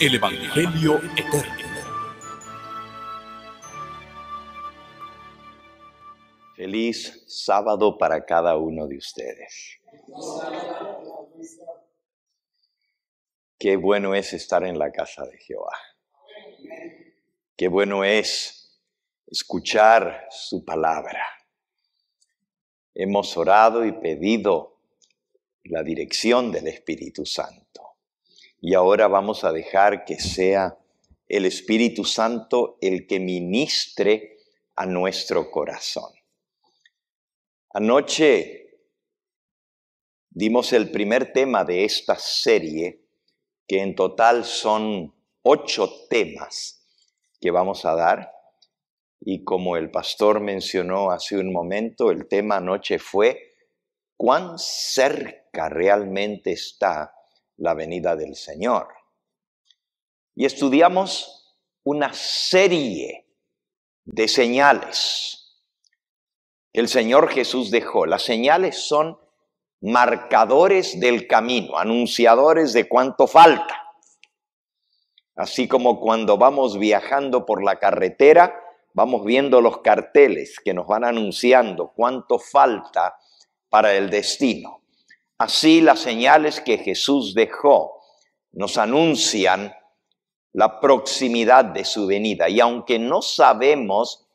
el Evangelio Eterno. Feliz sábado para cada uno de ustedes. Qué bueno es estar en la casa de Jehová. Qué bueno es escuchar su palabra. Hemos orado y pedido la dirección del Espíritu Santo. Y ahora vamos a dejar que sea el Espíritu Santo el que ministre a nuestro corazón. Anoche dimos el primer tema de esta serie, que en total son ocho temas que vamos a dar. Y como el pastor mencionó hace un momento, el tema anoche fue cuán cerca realmente está la venida del Señor. Y estudiamos una serie de señales. que El Señor Jesús dejó. Las señales son marcadores del camino, anunciadores de cuánto falta. Así como cuando vamos viajando por la carretera, vamos viendo los carteles que nos van anunciando cuánto falta para el destino. Así las señales que Jesús dejó nos anuncian la proximidad de su venida. Y aunque no sabemos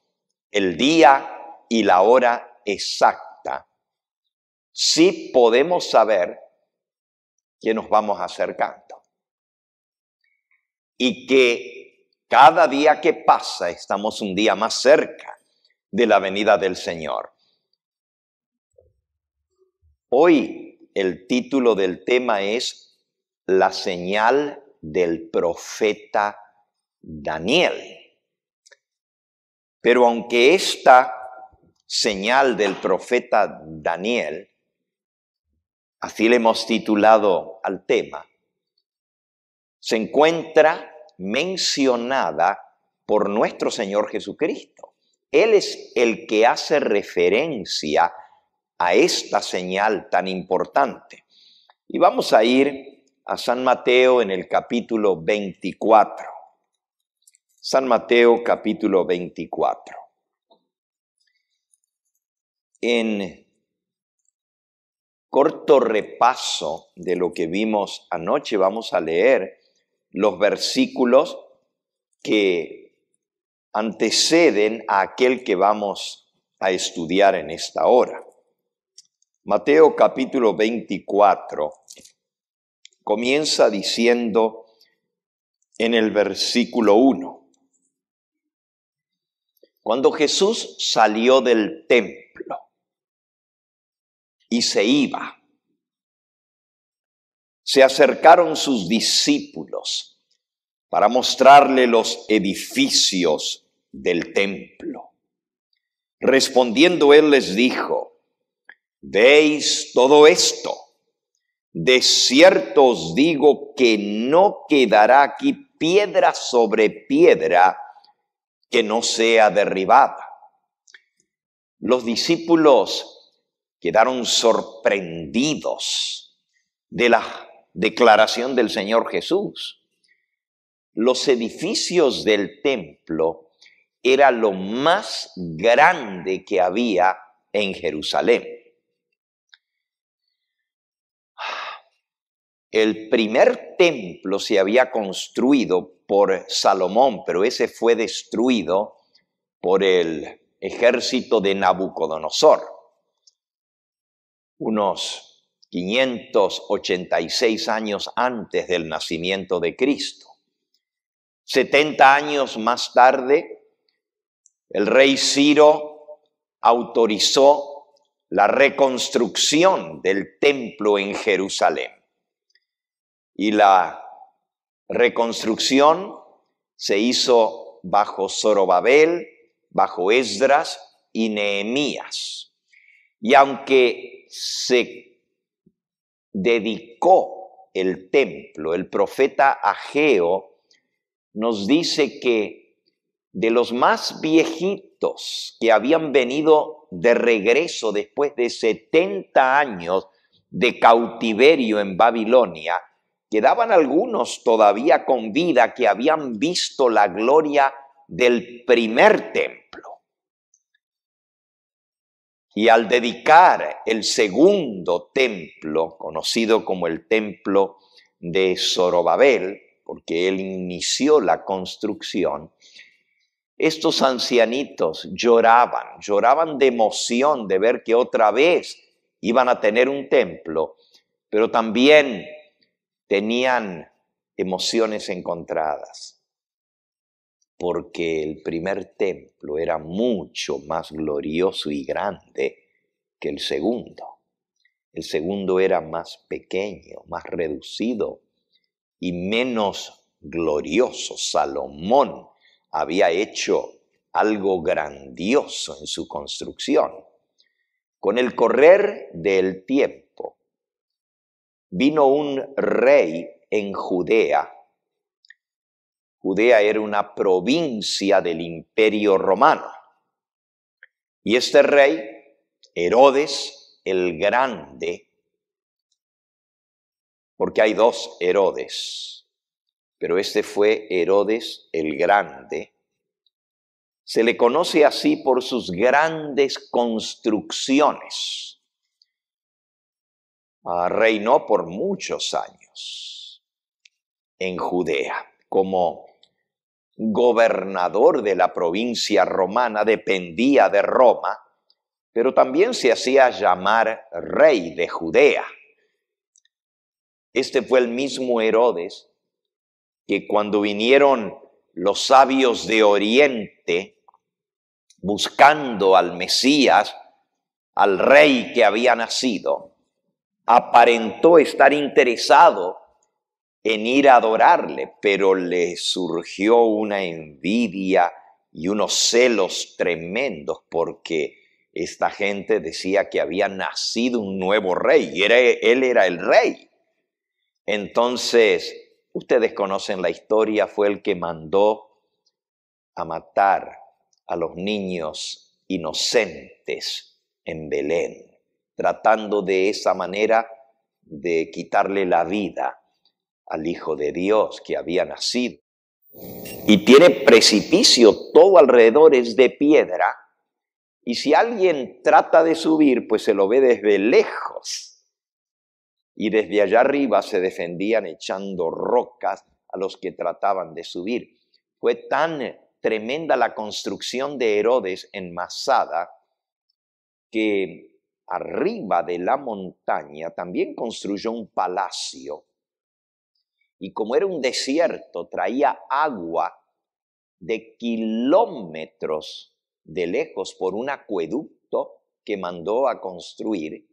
el día y la hora exacta, sí podemos saber que nos vamos acercando. Y que cada día que pasa estamos un día más cerca de la venida del Señor. Hoy el título del tema es La señal del profeta Daniel. Pero aunque esta señal del profeta Daniel, así le hemos titulado al tema, se encuentra mencionada por nuestro Señor Jesucristo. Él es el que hace referencia a esta señal tan importante. Y vamos a ir a San Mateo en el capítulo 24. San Mateo capítulo 24. En corto repaso de lo que vimos anoche, vamos a leer los versículos que anteceden a aquel que vamos a estudiar en esta hora. Mateo capítulo 24 comienza diciendo en el versículo 1, cuando Jesús salió del templo y se iba, se acercaron sus discípulos para mostrarle los edificios del templo. Respondiendo él les dijo, Veis todo esto. De cierto os digo que no quedará aquí piedra sobre piedra que no sea derribada. Los discípulos quedaron sorprendidos de la declaración del Señor Jesús. Los edificios del templo era lo más grande que había en Jerusalén. El primer templo se había construido por Salomón, pero ese fue destruido por el ejército de Nabucodonosor. Unos 586 años antes del nacimiento de Cristo. 70 años más tarde, el rey Ciro autorizó la reconstrucción del templo en Jerusalén. Y la reconstrucción se hizo bajo Zorobabel, bajo Esdras y Nehemías. Y aunque se dedicó el templo, el profeta Ageo nos dice que de los más viejitos que habían venido de regreso después de 70 años de cautiverio en Babilonia, Quedaban algunos todavía con vida que habían visto la gloria del primer templo. Y al dedicar el segundo templo, conocido como el templo de Zorobabel, porque él inició la construcción, estos ancianitos lloraban, lloraban de emoción de ver que otra vez iban a tener un templo, pero también tenían emociones encontradas, porque el primer templo era mucho más glorioso y grande que el segundo. El segundo era más pequeño, más reducido y menos glorioso. Salomón había hecho algo grandioso en su construcción. Con el correr del tiempo, vino un rey en Judea. Judea era una provincia del imperio romano. Y este rey, Herodes el Grande, porque hay dos Herodes, pero este fue Herodes el Grande, se le conoce así por sus grandes construcciones reinó por muchos años en Judea como gobernador de la provincia romana, dependía de Roma, pero también se hacía llamar rey de Judea. Este fue el mismo Herodes que cuando vinieron los sabios de Oriente buscando al Mesías, al rey que había nacido, aparentó estar interesado en ir a adorarle, pero le surgió una envidia y unos celos tremendos porque esta gente decía que había nacido un nuevo rey y él era el rey. Entonces, ustedes conocen la historia, fue el que mandó a matar a los niños inocentes en Belén tratando de esa manera de quitarle la vida al Hijo de Dios que había nacido. Y tiene precipicio, todo alrededor es de piedra. Y si alguien trata de subir, pues se lo ve desde lejos. Y desde allá arriba se defendían echando rocas a los que trataban de subir. Fue tan tremenda la construcción de Herodes en Masada que arriba de la montaña, también construyó un palacio. Y como era un desierto, traía agua de kilómetros de lejos por un acueducto que mandó a construir.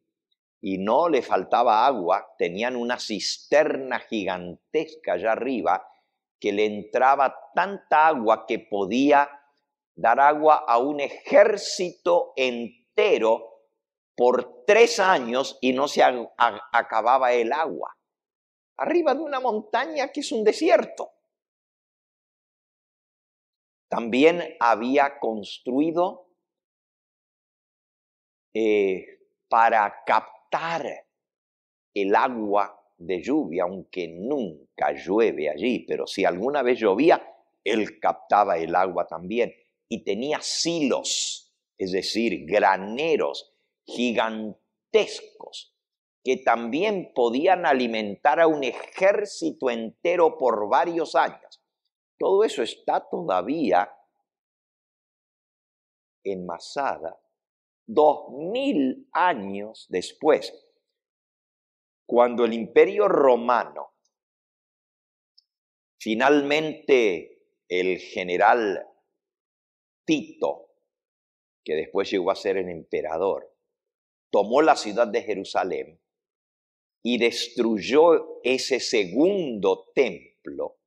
Y no le faltaba agua, tenían una cisterna gigantesca allá arriba que le entraba tanta agua que podía dar agua a un ejército entero por tres años y no se acababa el agua. Arriba de una montaña que es un desierto. También había construido eh, para captar el agua de lluvia, aunque nunca llueve allí, pero si alguna vez llovía, él captaba el agua también y tenía silos, es decir, graneros gigantescos que también podían alimentar a un ejército entero por varios años. Todo eso está todavía en Masada, dos mil años después, cuando el imperio romano, finalmente el general Tito, que después llegó a ser el emperador, tomó la ciudad de Jerusalén y destruyó ese segundo templo.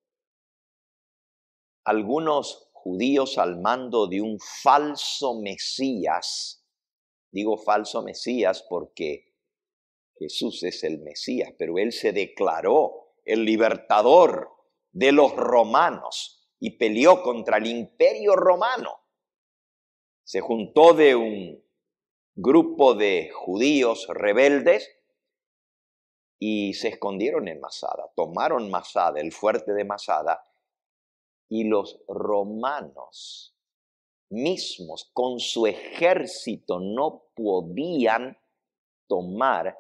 Algunos judíos al mando de un falso Mesías, digo falso Mesías porque Jesús es el Mesías, pero él se declaró el libertador de los romanos y peleó contra el imperio romano. Se juntó de un grupo de judíos rebeldes y se escondieron en Masada, tomaron Masada, el fuerte de Masada, y los romanos mismos con su ejército no podían tomar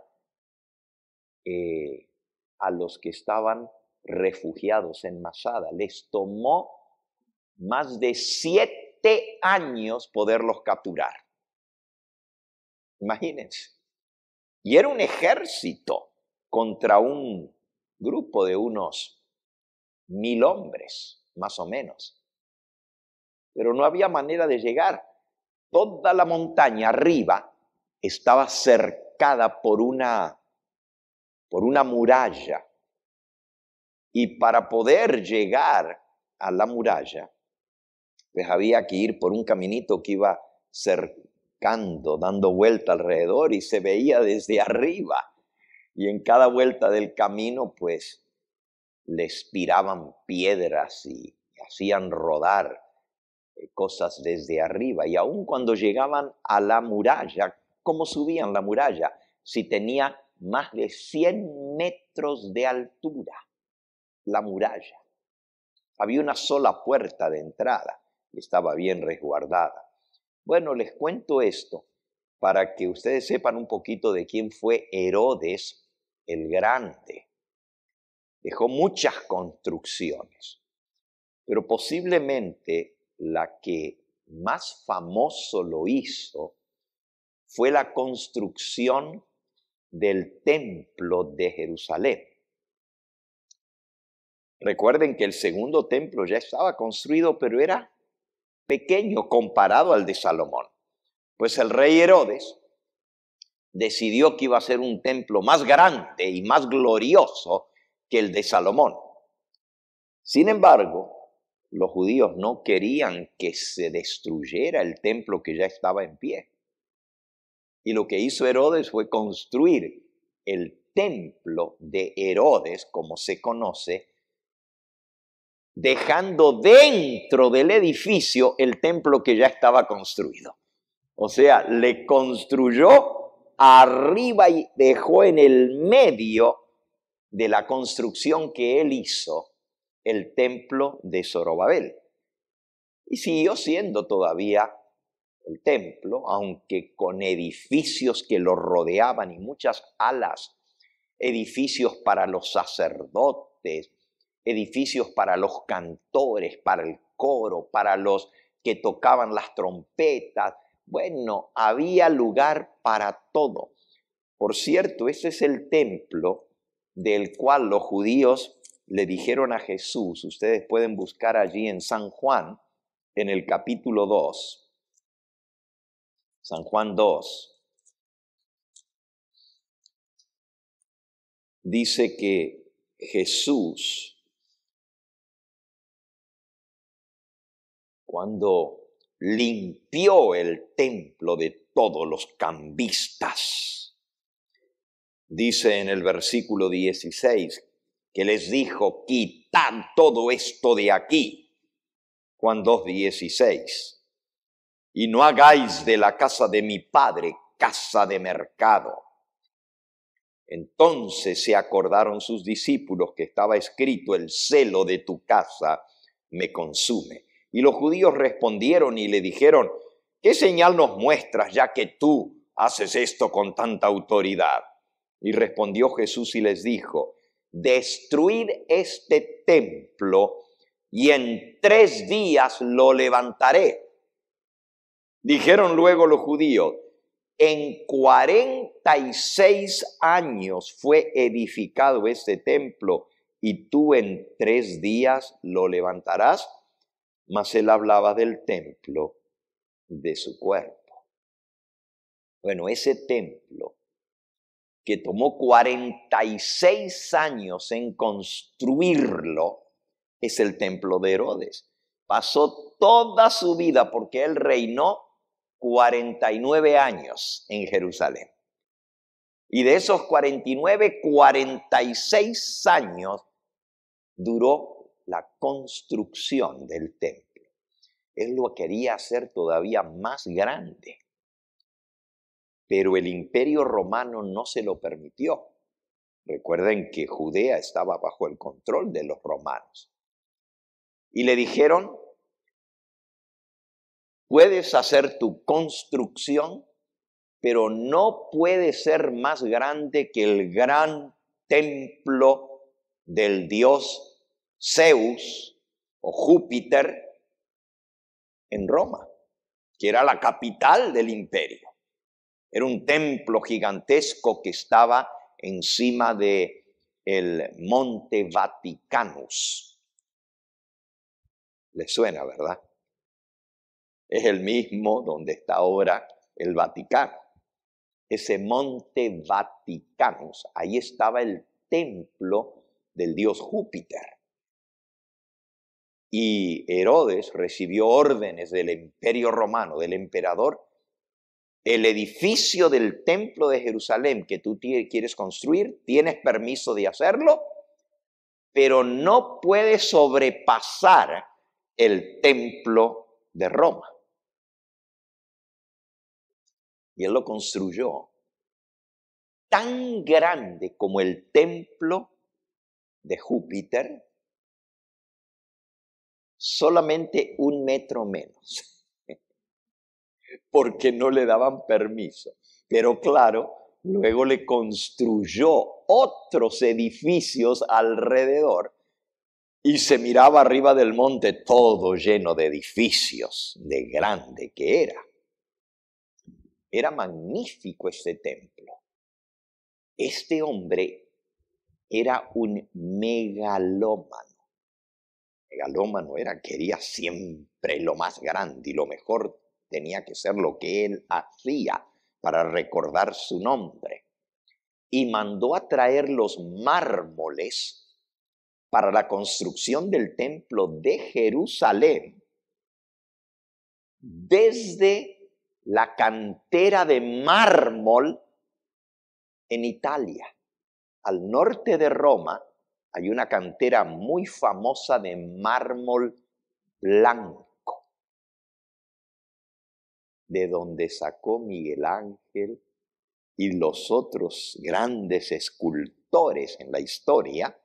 eh, a los que estaban refugiados en Masada. Les tomó más de siete años poderlos capturar. Imagínense. Y era un ejército contra un grupo de unos mil hombres, más o menos. Pero no había manera de llegar. Toda la montaña arriba estaba cercada por una, por una muralla. Y para poder llegar a la muralla, pues había que ir por un caminito que iba ser dando vuelta alrededor y se veía desde arriba. Y en cada vuelta del camino, pues, le espiraban piedras y hacían rodar eh, cosas desde arriba. Y aun cuando llegaban a la muralla, ¿cómo subían la muralla? Si tenía más de 100 metros de altura, la muralla. Había una sola puerta de entrada y estaba bien resguardada. Bueno, les cuento esto para que ustedes sepan un poquito de quién fue Herodes el Grande. Dejó muchas construcciones, pero posiblemente la que más famoso lo hizo fue la construcción del templo de Jerusalén. Recuerden que el segundo templo ya estaba construido, pero era pequeño comparado al de Salomón. Pues el rey Herodes decidió que iba a ser un templo más grande y más glorioso que el de Salomón. Sin embargo, los judíos no querían que se destruyera el templo que ya estaba en pie. Y lo que hizo Herodes fue construir el templo de Herodes, como se conoce, dejando dentro del edificio el templo que ya estaba construido. O sea, le construyó arriba y dejó en el medio de la construcción que él hizo el templo de Zorobabel. Y siguió siendo todavía el templo, aunque con edificios que lo rodeaban y muchas alas, edificios para los sacerdotes, edificios para los cantores, para el coro, para los que tocaban las trompetas. Bueno, había lugar para todo. Por cierto, ese es el templo del cual los judíos le dijeron a Jesús, ustedes pueden buscar allí en San Juan, en el capítulo 2, San Juan 2, dice que Jesús cuando limpió el templo de todos los cambistas. Dice en el versículo 16 que les dijo, quitad todo esto de aquí. Juan 2.16. Y no hagáis de la casa de mi padre casa de mercado. Entonces se acordaron sus discípulos que estaba escrito, el celo de tu casa me consume. Y los judíos respondieron y le dijeron, ¿qué señal nos muestras ya que tú haces esto con tanta autoridad? Y respondió Jesús y les dijo, destruid este templo y en tres días lo levantaré. Dijeron luego los judíos, en cuarenta y seis años fue edificado este templo y tú en tres días lo levantarás mas él hablaba del templo de su cuerpo. Bueno, ese templo que tomó 46 años en construirlo, es el templo de Herodes. Pasó toda su vida porque él reinó 49 años en Jerusalén. Y de esos 49, 46 años duró la construcción del templo. Él lo quería hacer todavía más grande, pero el imperio romano no se lo permitió. Recuerden que Judea estaba bajo el control de los romanos. Y le dijeron, puedes hacer tu construcción, pero no puede ser más grande que el gran templo del Dios Zeus o Júpiter en Roma, que era la capital del imperio. Era un templo gigantesco que estaba encima de el monte Vaticanus. ¿Le suena, verdad? Es el mismo donde está ahora el Vaticano. Ese monte Vaticanus, ahí estaba el templo del dios Júpiter. Y Herodes recibió órdenes del imperio romano, del emperador, el edificio del templo de Jerusalén que tú quieres construir, tienes permiso de hacerlo, pero no puedes sobrepasar el templo de Roma. Y él lo construyó tan grande como el templo de Júpiter solamente un metro menos, porque no le daban permiso. Pero claro, luego le construyó otros edificios alrededor y se miraba arriba del monte todo lleno de edificios, de grande que era. Era magnífico este templo. Este hombre era un megalómano no era, quería siempre lo más grande y lo mejor tenía que ser lo que él hacía para recordar su nombre. Y mandó a traer los mármoles para la construcción del templo de Jerusalén desde la cantera de mármol en Italia, al norte de Roma, hay una cantera muy famosa de mármol blanco, de donde sacó Miguel Ángel y los otros grandes escultores en la historia,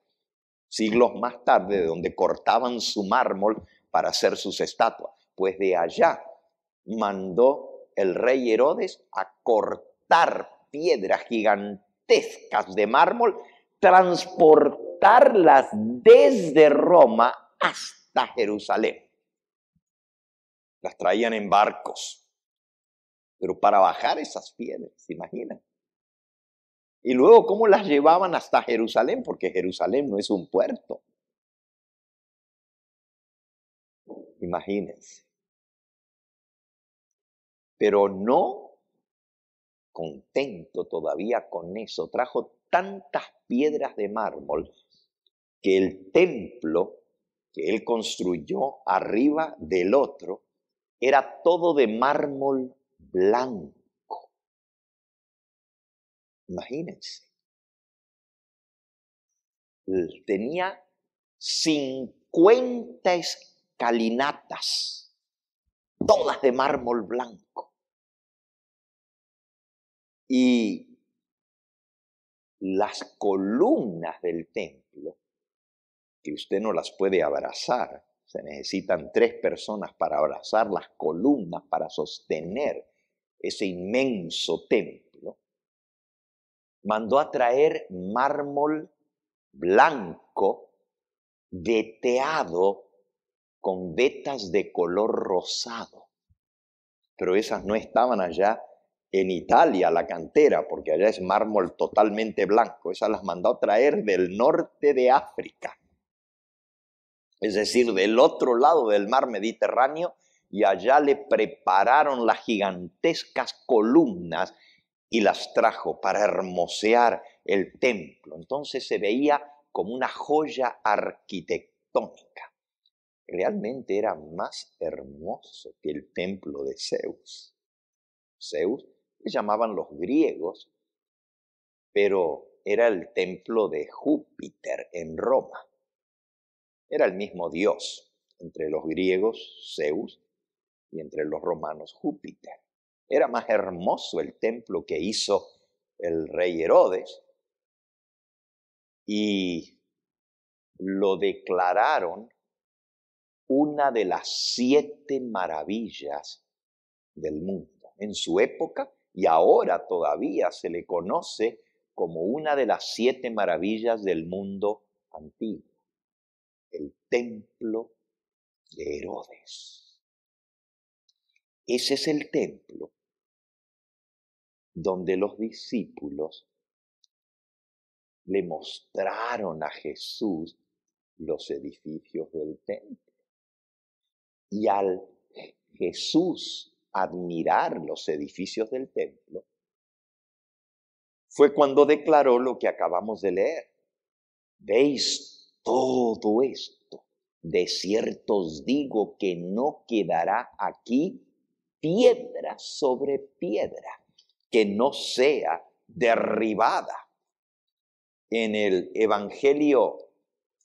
siglos más tarde, de donde cortaban su mármol para hacer sus estatuas. Pues de allá mandó el rey Herodes a cortar piedras gigantescas de mármol, transportar las desde Roma hasta Jerusalén. Las traían en barcos. Pero para bajar esas piedras, ¿se imaginan? Y luego, ¿cómo las llevaban hasta Jerusalén? Porque Jerusalén no es un puerto. Imagínense. Pero no contento todavía con eso, trajo tantas piedras de mármol que el templo que él construyó arriba del otro era todo de mármol blanco. Imagínense. Tenía 50 escalinatas, todas de mármol blanco. Y las columnas del templo que usted no las puede abrazar. Se necesitan tres personas para abrazar las columnas, para sostener ese inmenso templo. Mandó a traer mármol blanco veteado con vetas de color rosado. Pero esas no estaban allá en Italia, la cantera, porque allá es mármol totalmente blanco. Esas las mandó a traer del norte de África es decir, del otro lado del mar Mediterráneo, y allá le prepararon las gigantescas columnas y las trajo para hermosear el templo. Entonces se veía como una joya arquitectónica. Realmente era más hermoso que el templo de Zeus. Zeus le llamaban los griegos, pero era el templo de Júpiter en Roma. Era el mismo dios entre los griegos Zeus y entre los romanos Júpiter. Era más hermoso el templo que hizo el rey Herodes y lo declararon una de las siete maravillas del mundo. En su época y ahora todavía se le conoce como una de las siete maravillas del mundo antiguo el templo de Herodes. Ese es el templo donde los discípulos le mostraron a Jesús los edificios del templo. Y al Jesús admirar los edificios del templo, fue cuando declaró lo que acabamos de leer. Veis todo esto, de cierto os digo que no quedará aquí piedra sobre piedra que no sea derribada. En el Evangelio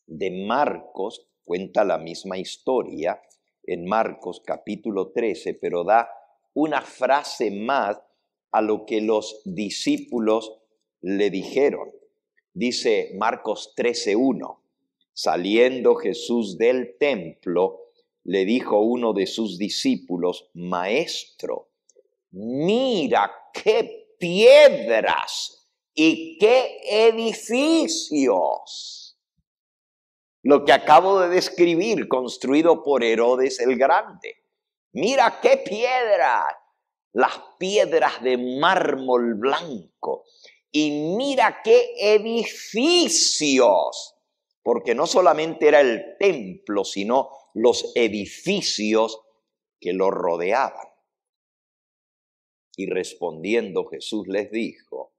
de Marcos cuenta la misma historia, en Marcos capítulo 13, pero da una frase más a lo que los discípulos le dijeron. Dice Marcos 13.1, Saliendo Jesús del templo, le dijo uno de sus discípulos, Maestro, mira qué piedras y qué edificios. Lo que acabo de describir, construido por Herodes el Grande. Mira qué piedras, las piedras de mármol blanco. Y mira qué edificios porque no solamente era el templo, sino los edificios que lo rodeaban. Y respondiendo Jesús les dijo,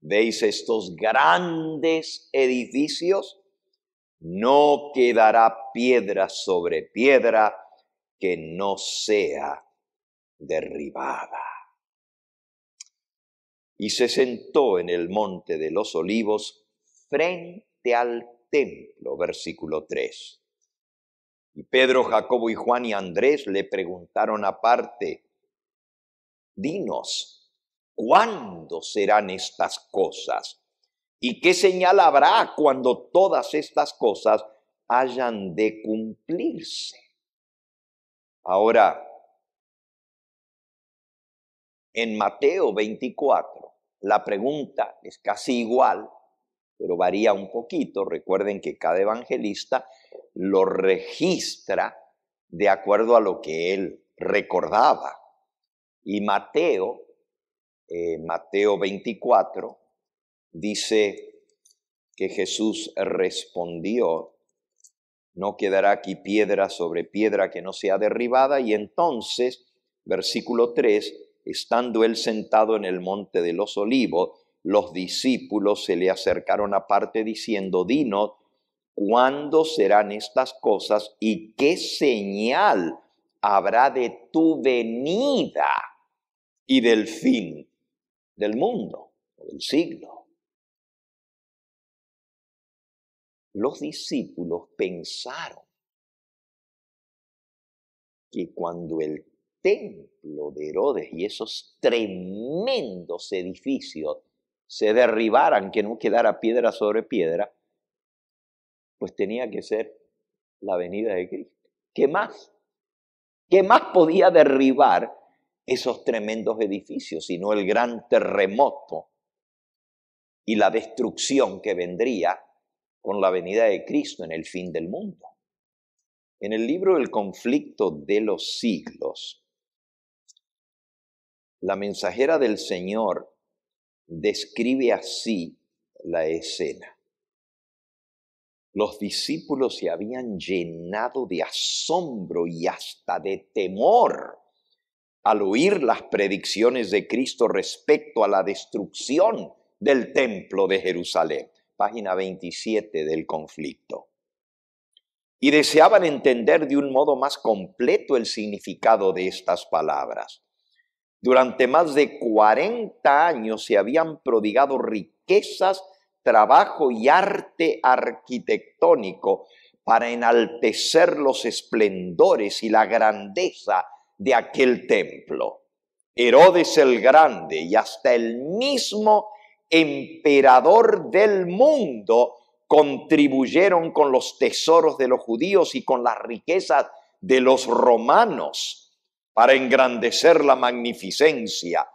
¿veis estos grandes edificios? No quedará piedra sobre piedra que no sea derribada. Y se sentó en el monte de los olivos frente al templo, versículo 3. Y Pedro, Jacobo y Juan y Andrés le preguntaron aparte, dinos, ¿cuándo serán estas cosas? ¿Y qué señal habrá cuando todas estas cosas hayan de cumplirse? Ahora, en Mateo 24, la pregunta es casi igual pero varía un poquito. Recuerden que cada evangelista lo registra de acuerdo a lo que él recordaba. Y Mateo, eh, Mateo 24, dice que Jesús respondió, no quedará aquí piedra sobre piedra que no sea derribada. Y entonces, versículo 3, estando él sentado en el monte de los olivos, los discípulos se le acercaron aparte diciendo, dinos, ¿cuándo serán estas cosas y qué señal habrá de tu venida y del fin del mundo, del siglo? Los discípulos pensaron que cuando el templo de Herodes y esos tremendos edificios se derribaran, que no quedara piedra sobre piedra, pues tenía que ser la venida de Cristo. ¿Qué más? ¿Qué más podía derribar esos tremendos edificios, sino el gran terremoto y la destrucción que vendría con la venida de Cristo en el fin del mundo? En el libro El conflicto de los siglos, la mensajera del Señor describe así la escena. Los discípulos se habían llenado de asombro y hasta de temor al oír las predicciones de Cristo respecto a la destrucción del templo de Jerusalén. Página 27 del conflicto. Y deseaban entender de un modo más completo el significado de estas palabras. Durante más de 40 años se habían prodigado riquezas, trabajo y arte arquitectónico para enaltecer los esplendores y la grandeza de aquel templo. Herodes el Grande y hasta el mismo emperador del mundo contribuyeron con los tesoros de los judíos y con las riquezas de los romanos para engrandecer la magnificencia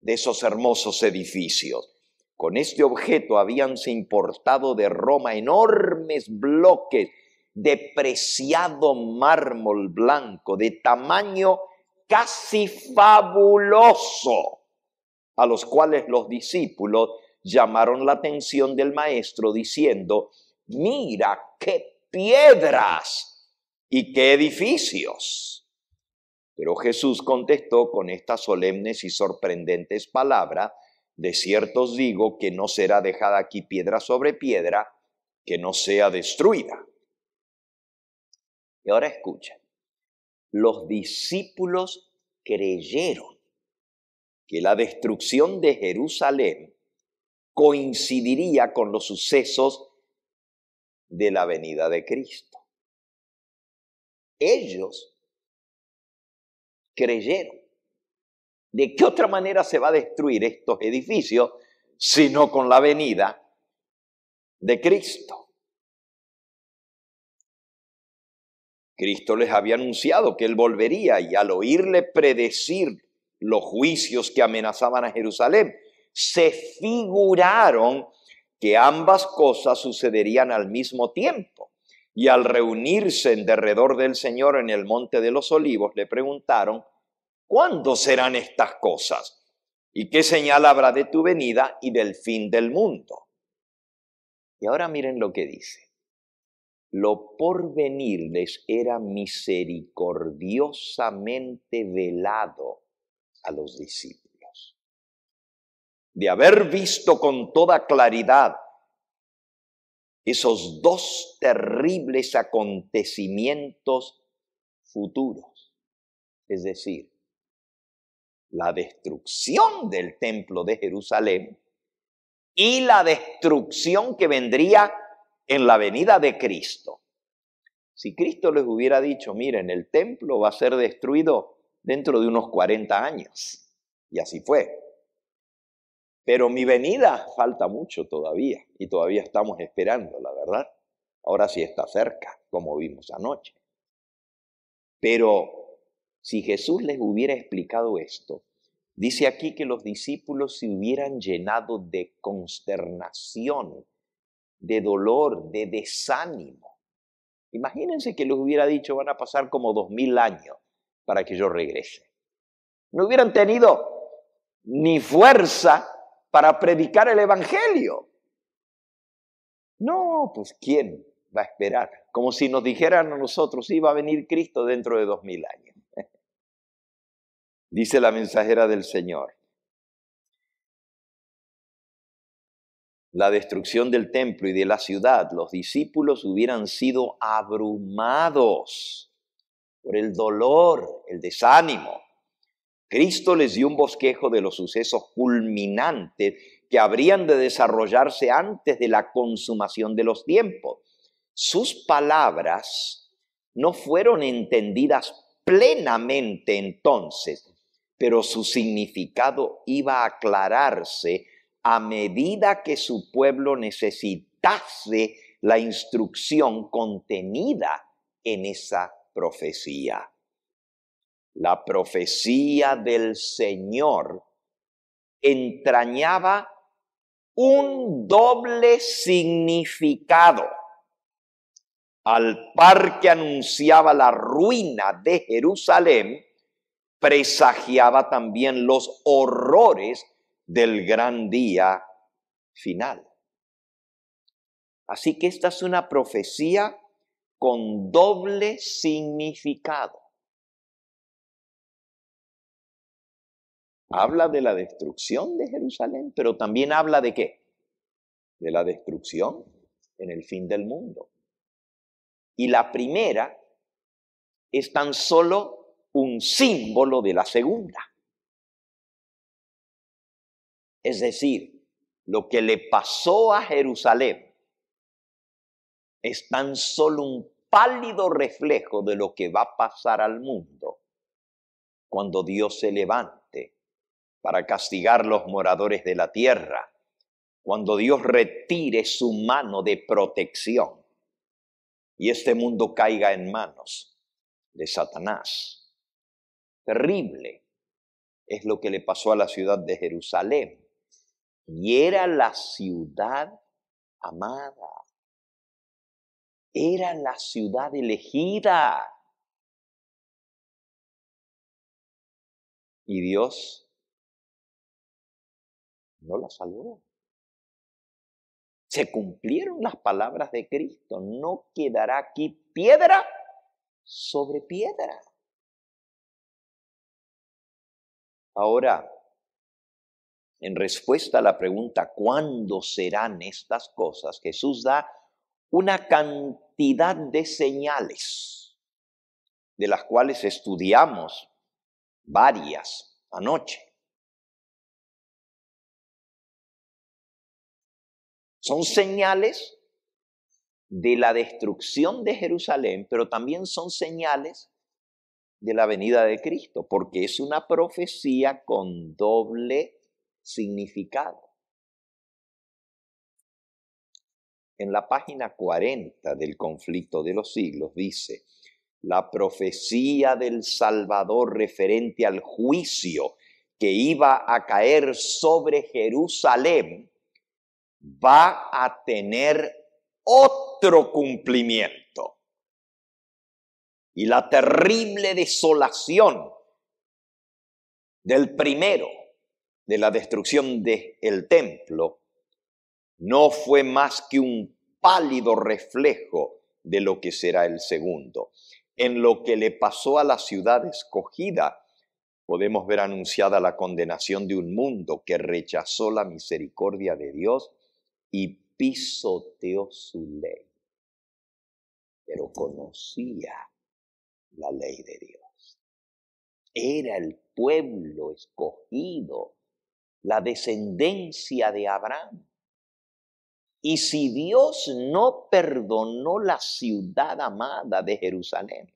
de esos hermosos edificios. Con este objeto habíanse importado de Roma enormes bloques de preciado mármol blanco de tamaño casi fabuloso, a los cuales los discípulos llamaron la atención del maestro diciendo, mira qué piedras y qué edificios. Pero Jesús contestó con estas solemnes y sorprendentes palabras, de cierto os digo que no será dejada aquí piedra sobre piedra que no sea destruida. Y ahora escucha, los discípulos creyeron que la destrucción de Jerusalén coincidiría con los sucesos de la venida de Cristo. Ellos creyeron. ¿De qué otra manera se va a destruir estos edificios sino con la venida de Cristo? Cristo les había anunciado que Él volvería y al oírle predecir los juicios que amenazaban a Jerusalén, se figuraron que ambas cosas sucederían al mismo tiempo. Y al reunirse en derredor del Señor en el monte de los olivos, le preguntaron, ¿cuándo serán estas cosas? ¿Y qué señal habrá de tu venida y del fin del mundo? Y ahora miren lo que dice. Lo porvenir les era misericordiosamente velado a los discípulos. De haber visto con toda claridad esos dos terribles acontecimientos futuros, es decir, la destrucción del templo de Jerusalén y la destrucción que vendría en la venida de Cristo. Si Cristo les hubiera dicho, miren, el templo va a ser destruido dentro de unos 40 años, y así fue, pero mi venida falta mucho todavía y todavía estamos esperando, la verdad. Ahora sí está cerca, como vimos anoche. Pero si Jesús les hubiera explicado esto, dice aquí que los discípulos se hubieran llenado de consternación, de dolor, de desánimo. Imagínense que les hubiera dicho, van a pasar como dos mil años para que yo regrese. No hubieran tenido ni fuerza para predicar el Evangelio. No, pues ¿quién va a esperar? Como si nos dijeran a nosotros, iba a venir Cristo dentro de dos mil años. Dice la mensajera del Señor. La destrucción del templo y de la ciudad, los discípulos hubieran sido abrumados por el dolor, el desánimo, Cristo les dio un bosquejo de los sucesos culminantes que habrían de desarrollarse antes de la consumación de los tiempos. Sus palabras no fueron entendidas plenamente entonces, pero su significado iba a aclararse a medida que su pueblo necesitase la instrucción contenida en esa profecía. La profecía del Señor entrañaba un doble significado. Al par que anunciaba la ruina de Jerusalén, presagiaba también los horrores del gran día final. Así que esta es una profecía con doble significado. Habla de la destrucción de Jerusalén, pero también habla de qué? De la destrucción en el fin del mundo. Y la primera es tan solo un símbolo de la segunda. Es decir, lo que le pasó a Jerusalén es tan solo un pálido reflejo de lo que va a pasar al mundo cuando Dios se levanta para castigar los moradores de la tierra, cuando Dios retire su mano de protección y este mundo caiga en manos de Satanás. Terrible es lo que le pasó a la ciudad de Jerusalén. Y era la ciudad amada. Era la ciudad elegida. Y Dios no la salvó. Se cumplieron las palabras de Cristo. No quedará aquí piedra sobre piedra. Ahora, en respuesta a la pregunta, ¿cuándo serán estas cosas? Jesús da una cantidad de señales, de las cuales estudiamos varias anoche. Son señales de la destrucción de Jerusalén, pero también son señales de la venida de Cristo, porque es una profecía con doble significado. En la página 40 del conflicto de los siglos dice, la profecía del Salvador referente al juicio que iba a caer sobre Jerusalén va a tener otro cumplimiento. Y la terrible desolación del primero, de la destrucción del templo, no fue más que un pálido reflejo de lo que será el segundo. En lo que le pasó a la ciudad escogida, podemos ver anunciada la condenación de un mundo que rechazó la misericordia de Dios y pisoteó su ley. Pero conocía la ley de Dios. Era el pueblo escogido, la descendencia de Abraham. Y si Dios no perdonó la ciudad amada de Jerusalén,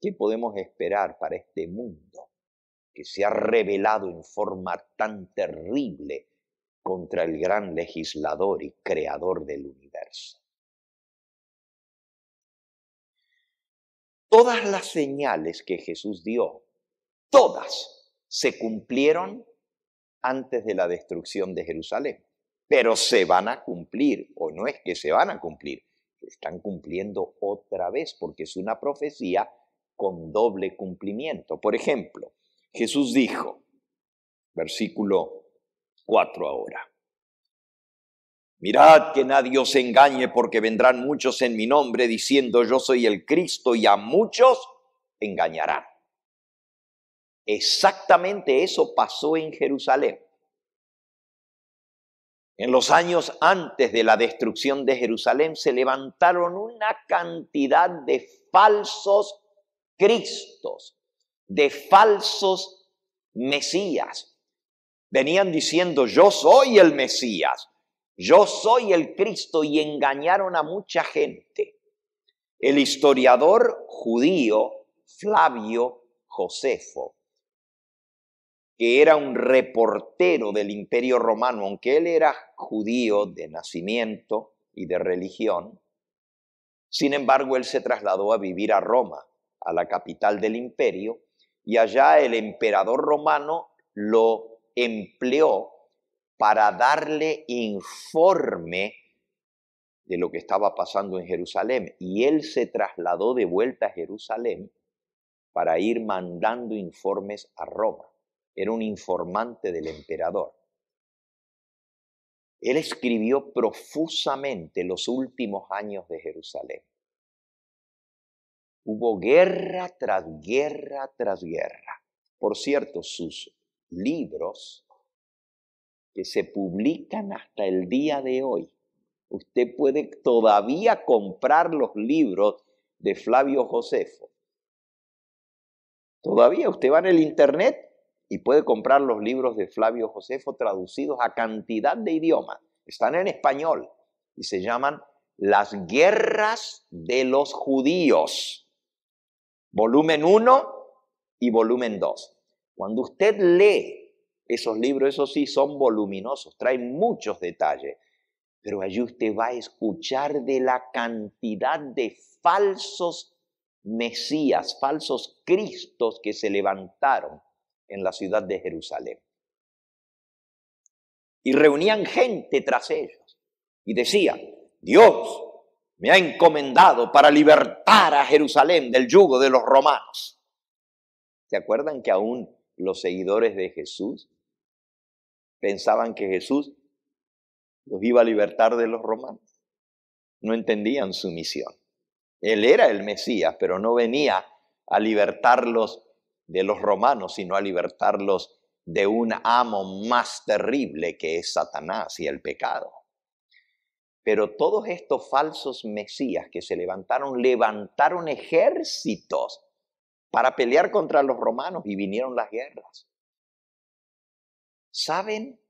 ¿qué podemos esperar para este mundo que se ha revelado en forma tan terrible contra el gran legislador y creador del universo. Todas las señales que Jesús dio, todas se cumplieron antes de la destrucción de Jerusalén, pero se van a cumplir, o no es que se van a cumplir, se están cumpliendo otra vez porque es una profecía con doble cumplimiento. Por ejemplo, Jesús dijo, versículo ahora. Mirad que nadie os engañe porque vendrán muchos en mi nombre diciendo yo soy el Cristo y a muchos engañarán. Exactamente eso pasó en Jerusalén. En los años antes de la destrucción de Jerusalén se levantaron una cantidad de falsos Cristos, de falsos Mesías, Venían diciendo, yo soy el Mesías, yo soy el Cristo y engañaron a mucha gente. El historiador judío Flavio Josefo, que era un reportero del imperio romano, aunque él era judío de nacimiento y de religión, sin embargo él se trasladó a vivir a Roma, a la capital del imperio, y allá el emperador romano lo empleó para darle informe de lo que estaba pasando en Jerusalén. Y él se trasladó de vuelta a Jerusalén para ir mandando informes a Roma. Era un informante del emperador. Él escribió profusamente los últimos años de Jerusalén. Hubo guerra tras guerra tras guerra. Por cierto, sus libros que se publican hasta el día de hoy. Usted puede todavía comprar los libros de Flavio Josefo. Todavía usted va en el Internet y puede comprar los libros de Flavio Josefo traducidos a cantidad de idiomas. Están en español y se llaman Las guerras de los judíos. Volumen 1 y volumen 2. Cuando usted lee esos libros, esos sí, son voluminosos, traen muchos detalles, pero allí usted va a escuchar de la cantidad de falsos mesías, falsos cristos que se levantaron en la ciudad de Jerusalén. Y reunían gente tras ellos y decían, Dios me ha encomendado para libertar a Jerusalén del yugo de los romanos. ¿Se acuerdan que aún los seguidores de Jesús pensaban que Jesús los iba a libertar de los romanos. No entendían su misión. Él era el Mesías, pero no venía a libertarlos de los romanos, sino a libertarlos de un amo más terrible que es Satanás y el pecado. Pero todos estos falsos Mesías que se levantaron, levantaron ejércitos para pelear contra los romanos y vinieron las guerras. ¿Saben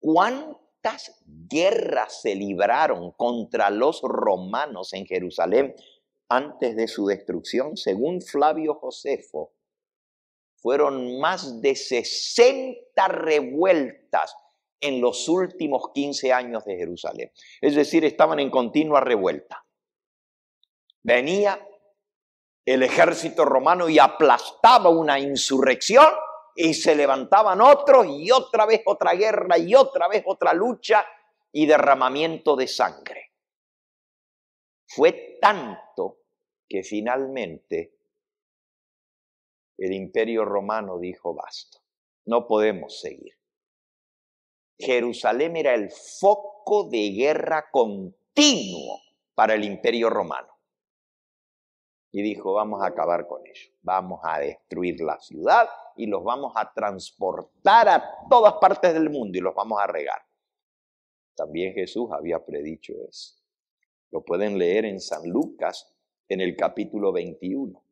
cuántas guerras se libraron contra los romanos en Jerusalén antes de su destrucción? Según Flavio Josefo, fueron más de 60 revueltas en los últimos 15 años de Jerusalén. Es decir, estaban en continua revuelta. Venía el ejército romano y aplastaba una insurrección y se levantaban otros y otra vez otra guerra y otra vez otra lucha y derramamiento de sangre. Fue tanto que finalmente el imperio romano dijo basta, no podemos seguir. Jerusalén era el foco de guerra continuo para el imperio romano y dijo, vamos a acabar con ellos, vamos a destruir la ciudad y los vamos a transportar a todas partes del mundo y los vamos a regar. También Jesús había predicho eso. Lo pueden leer en San Lucas en el capítulo 21.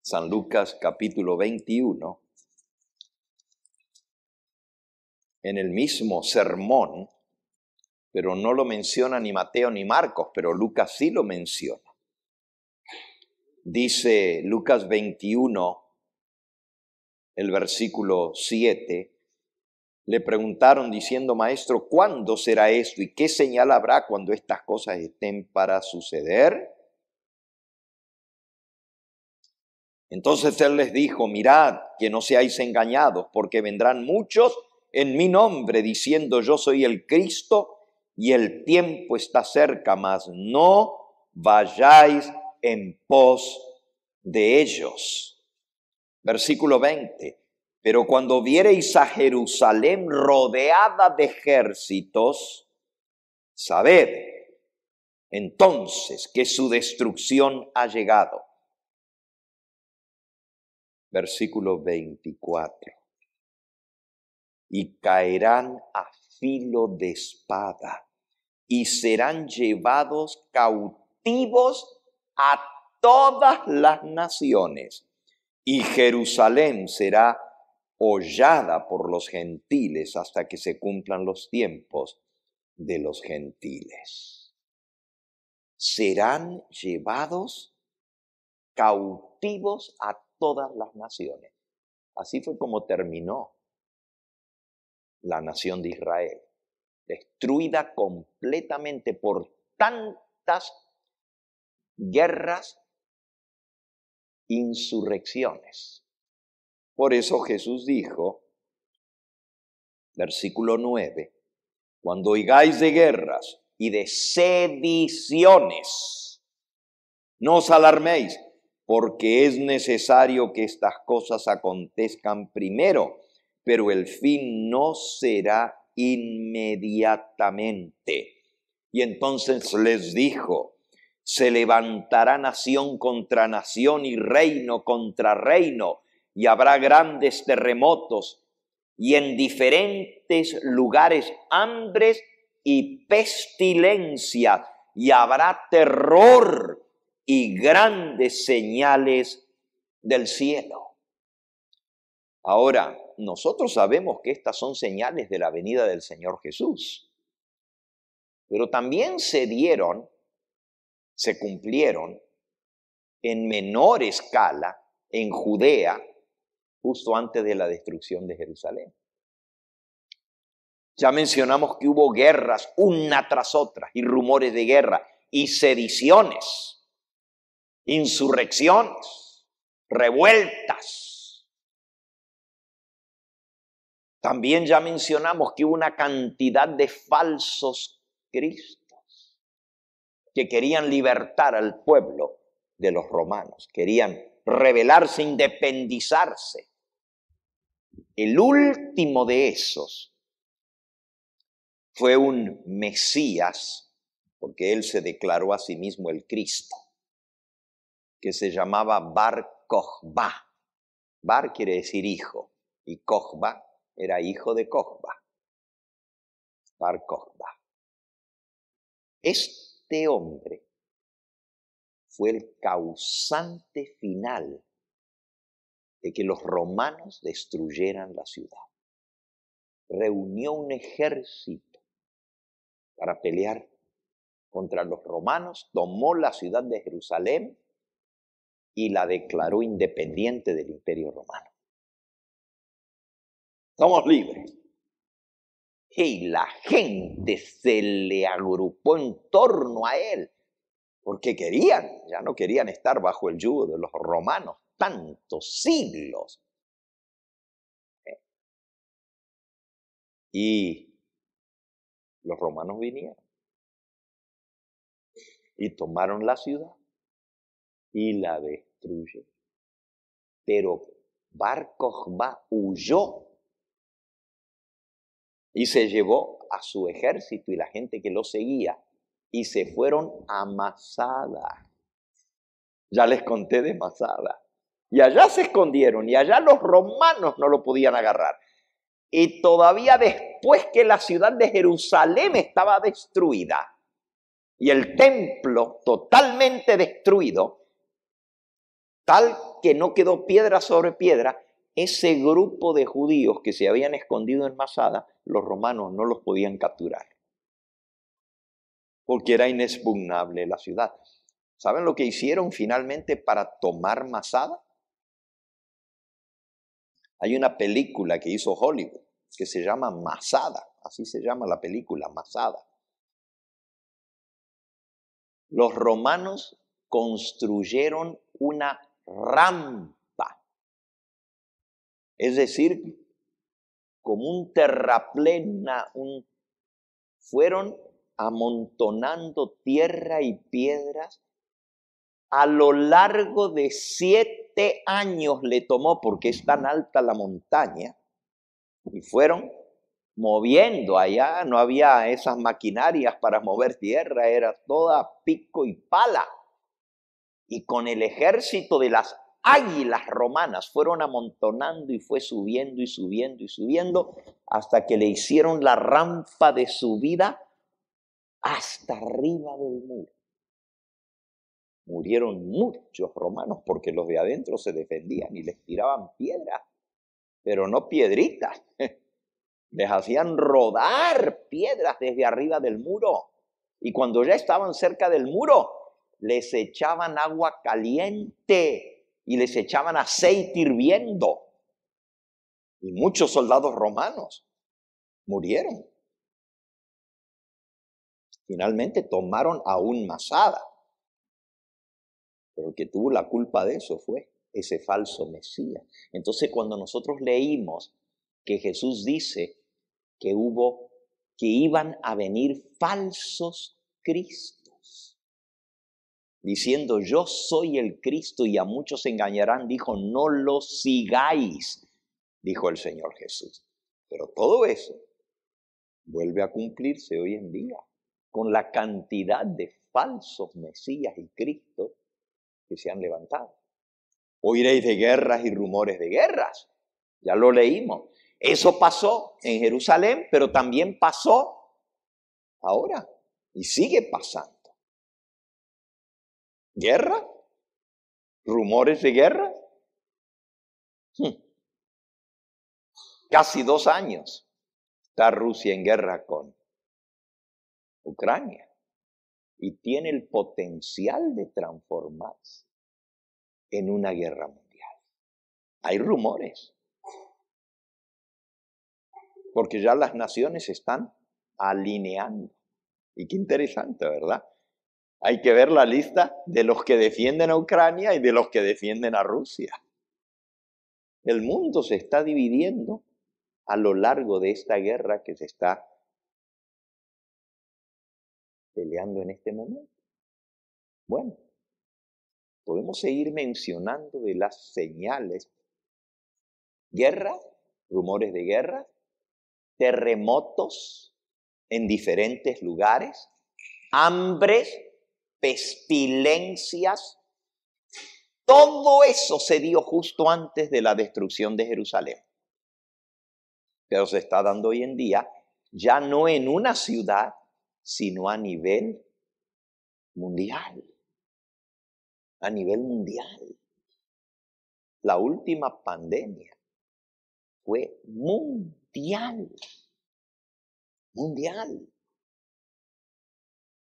San Lucas capítulo 21, en el mismo sermón, pero no lo menciona ni Mateo ni Marcos, pero Lucas sí lo menciona. Dice Lucas 21, el versículo 7, le preguntaron diciendo, Maestro, ¿cuándo será esto y qué señal habrá cuando estas cosas estén para suceder? Entonces él les dijo, mirad que no seáis engañados, porque vendrán muchos en mi nombre diciendo yo soy el Cristo y el tiempo está cerca, mas no vayáis en pos de ellos. Versículo 20. Pero cuando viereis a Jerusalén rodeada de ejércitos, sabed entonces que su destrucción ha llegado. Versículo 24. Y caerán a filo de espada y serán llevados cautivos a todas las naciones y Jerusalén será hollada por los gentiles hasta que se cumplan los tiempos de los gentiles. Serán llevados cautivos a todas las naciones. Así fue como terminó la nación de Israel, destruida completamente por tantas guerras, insurrecciones. Por eso Jesús dijo, versículo 9, cuando oigáis de guerras y de sediciones, no os alarméis, porque es necesario que estas cosas acontezcan primero pero el fin no será inmediatamente. Y entonces les dijo, se levantará nación contra nación y reino contra reino, y habrá grandes terremotos, y en diferentes lugares hambres y pestilencia y habrá terror y grandes señales del cielo. Ahora, nosotros sabemos que estas son señales de la venida del Señor Jesús, pero también se dieron, se cumplieron en menor escala en Judea justo antes de la destrucción de Jerusalén. Ya mencionamos que hubo guerras una tras otra y rumores de guerra y sediciones, insurrecciones, revueltas También ya mencionamos que hubo una cantidad de falsos cristos que querían libertar al pueblo de los romanos, querían rebelarse, independizarse. El último de esos fue un Mesías, porque él se declaró a sí mismo el Cristo, que se llamaba Bar Kochba. Bar quiere decir hijo y Kochba era hijo de Cogba, Bar Este hombre fue el causante final de que los romanos destruyeran la ciudad. Reunió un ejército para pelear contra los romanos, tomó la ciudad de Jerusalén y la declaró independiente del imperio romano. Somos libres. Y la gente se le agrupó en torno a él, porque querían, ya no querían estar bajo el yugo de los romanos tantos siglos. Y los romanos vinieron y tomaron la ciudad y la destruyeron. Pero Barcojba huyó y se llevó a su ejército y la gente que lo seguía y se fueron amasadas. Ya les conté de Masada. Y allá se escondieron y allá los romanos no lo podían agarrar. Y todavía después que la ciudad de Jerusalén estaba destruida y el templo totalmente destruido, tal que no quedó piedra sobre piedra, ese grupo de judíos que se habían escondido en Masada, los romanos no los podían capturar, porque era inexpugnable la ciudad. ¿Saben lo que hicieron finalmente para tomar Masada? Hay una película que hizo Hollywood que se llama Masada, así se llama la película, Masada. Los romanos construyeron una rampa es decir, como un terraplena, un, fueron amontonando tierra y piedras a lo largo de siete años le tomó, porque es tan alta la montaña, y fueron moviendo allá, no había esas maquinarias para mover tierra, era toda pico y pala. Y con el ejército de las las romanas fueron amontonando y fue subiendo y subiendo y subiendo hasta que le hicieron la rampa de subida hasta arriba del muro. Murieron muchos romanos porque los de adentro se defendían y les tiraban piedras, pero no piedritas. Les hacían rodar piedras desde arriba del muro. Y cuando ya estaban cerca del muro, les echaban agua caliente y les echaban aceite hirviendo. Y muchos soldados romanos murieron. Finalmente tomaron aún Masada. Pero el que tuvo la culpa de eso fue ese falso Mesías. Entonces cuando nosotros leímos que Jesús dice que hubo que iban a venir falsos Cristos, diciendo, yo soy el Cristo y a muchos se engañarán, dijo, no lo sigáis, dijo el Señor Jesús. Pero todo eso vuelve a cumplirse hoy en día con la cantidad de falsos Mesías y Cristo que se han levantado. Oiréis de guerras y rumores de guerras, ya lo leímos. Eso pasó en Jerusalén, pero también pasó ahora y sigue pasando. ¿Guerra? ¿Rumores de guerra? Hmm. Casi dos años está Rusia en guerra con Ucrania y tiene el potencial de transformarse en una guerra mundial. Hay rumores, porque ya las naciones están alineando. Y qué interesante, ¿verdad? Hay que ver la lista de los que defienden a Ucrania y de los que defienden a Rusia. El mundo se está dividiendo a lo largo de esta guerra que se está peleando en este momento. Bueno, podemos seguir mencionando de las señales. Guerra, rumores de guerra, terremotos en diferentes lugares, hambres pestilencias. Todo eso se dio justo antes de la destrucción de Jerusalén. Pero se está dando hoy en día, ya no en una ciudad, sino a nivel mundial. A nivel mundial. La última pandemia fue mundial. Mundial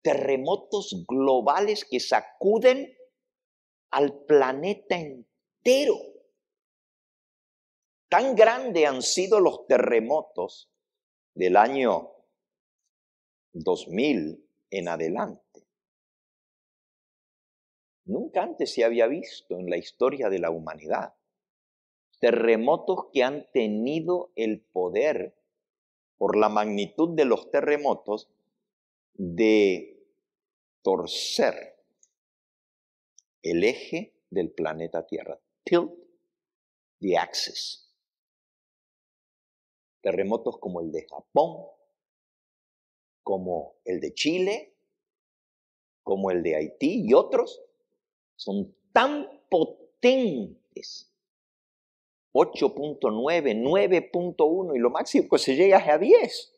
terremotos globales que sacuden al planeta entero. Tan grandes han sido los terremotos del año 2000 en adelante. Nunca antes se había visto en la historia de la humanidad terremotos que han tenido el poder, por la magnitud de los terremotos, de torcer el eje del planeta Tierra. Tilt the axis. Terremotos como el de Japón, como el de Chile, como el de Haití y otros, son tan potentes. 8.9, 9.1 y lo máximo que se llega a 10.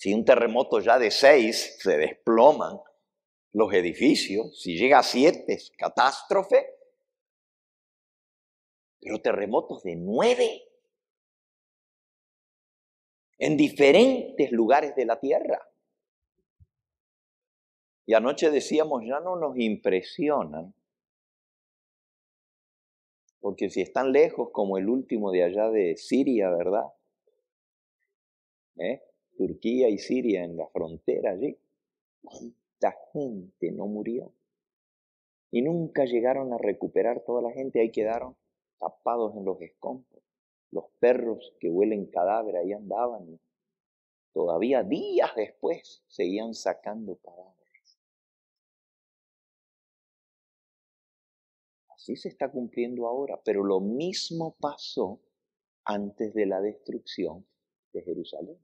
Si un terremoto ya de seis se desploman los edificios, si llega a siete es catástrofe, pero terremotos de nueve, en diferentes lugares de la tierra. Y anoche decíamos, ya no nos impresionan, porque si están lejos como el último de allá de Siria, ¿verdad? ¿Eh? Turquía y Siria, en la frontera allí, ¿cuánta gente no murió? Y nunca llegaron a recuperar toda la gente, ahí quedaron tapados en los escombros. Los perros que huelen cadáver ahí andaban. todavía días después seguían sacando cadáveres. Así se está cumpliendo ahora, pero lo mismo pasó antes de la destrucción de Jerusalén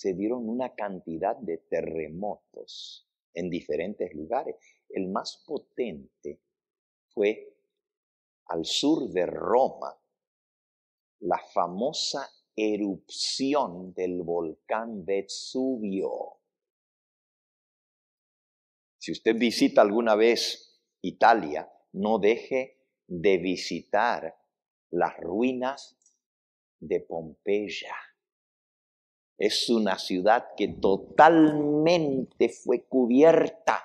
se dieron una cantidad de terremotos en diferentes lugares. El más potente fue al sur de Roma, la famosa erupción del volcán Vesubio. Si usted visita alguna vez Italia, no deje de visitar las ruinas de Pompeya. Es una ciudad que totalmente fue cubierta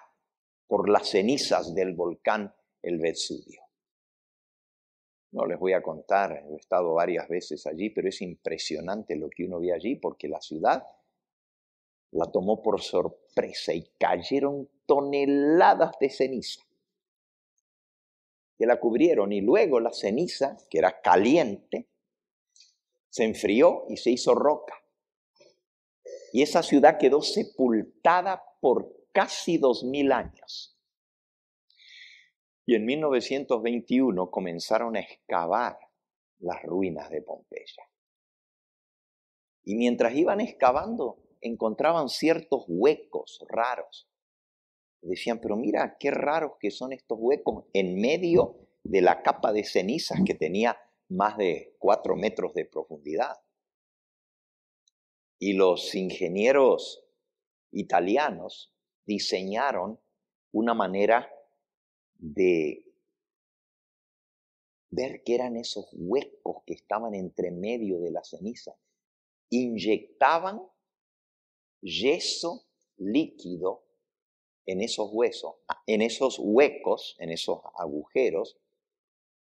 por las cenizas del volcán el Vesubio. No les voy a contar, he estado varias veces allí, pero es impresionante lo que uno ve allí porque la ciudad la tomó por sorpresa y cayeron toneladas de ceniza que la cubrieron y luego la ceniza, que era caliente, se enfrió y se hizo roca. Y esa ciudad quedó sepultada por casi dos mil años. Y en 1921 comenzaron a excavar las ruinas de Pompeya. Y mientras iban excavando, encontraban ciertos huecos raros. Decían, pero mira qué raros que son estos huecos en medio de la capa de cenizas que tenía más de cuatro metros de profundidad y los ingenieros italianos diseñaron una manera de ver qué eran esos huecos que estaban entre medio de la ceniza. Inyectaban yeso líquido en esos huesos, en esos huecos, en esos agujeros,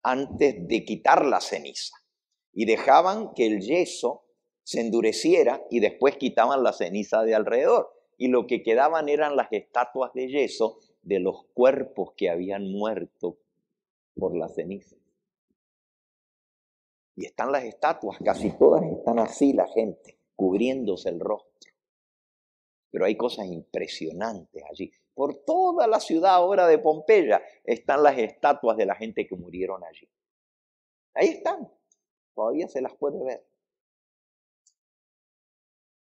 antes de quitar la ceniza. Y dejaban que el yeso se endureciera y después quitaban la ceniza de alrededor. Y lo que quedaban eran las estatuas de yeso de los cuerpos que habían muerto por la ceniza. Y están las estatuas, casi todas están así la gente, cubriéndose el rostro. Pero hay cosas impresionantes allí. Por toda la ciudad ahora de Pompeya están las estatuas de la gente que murieron allí. Ahí están, todavía se las puede ver.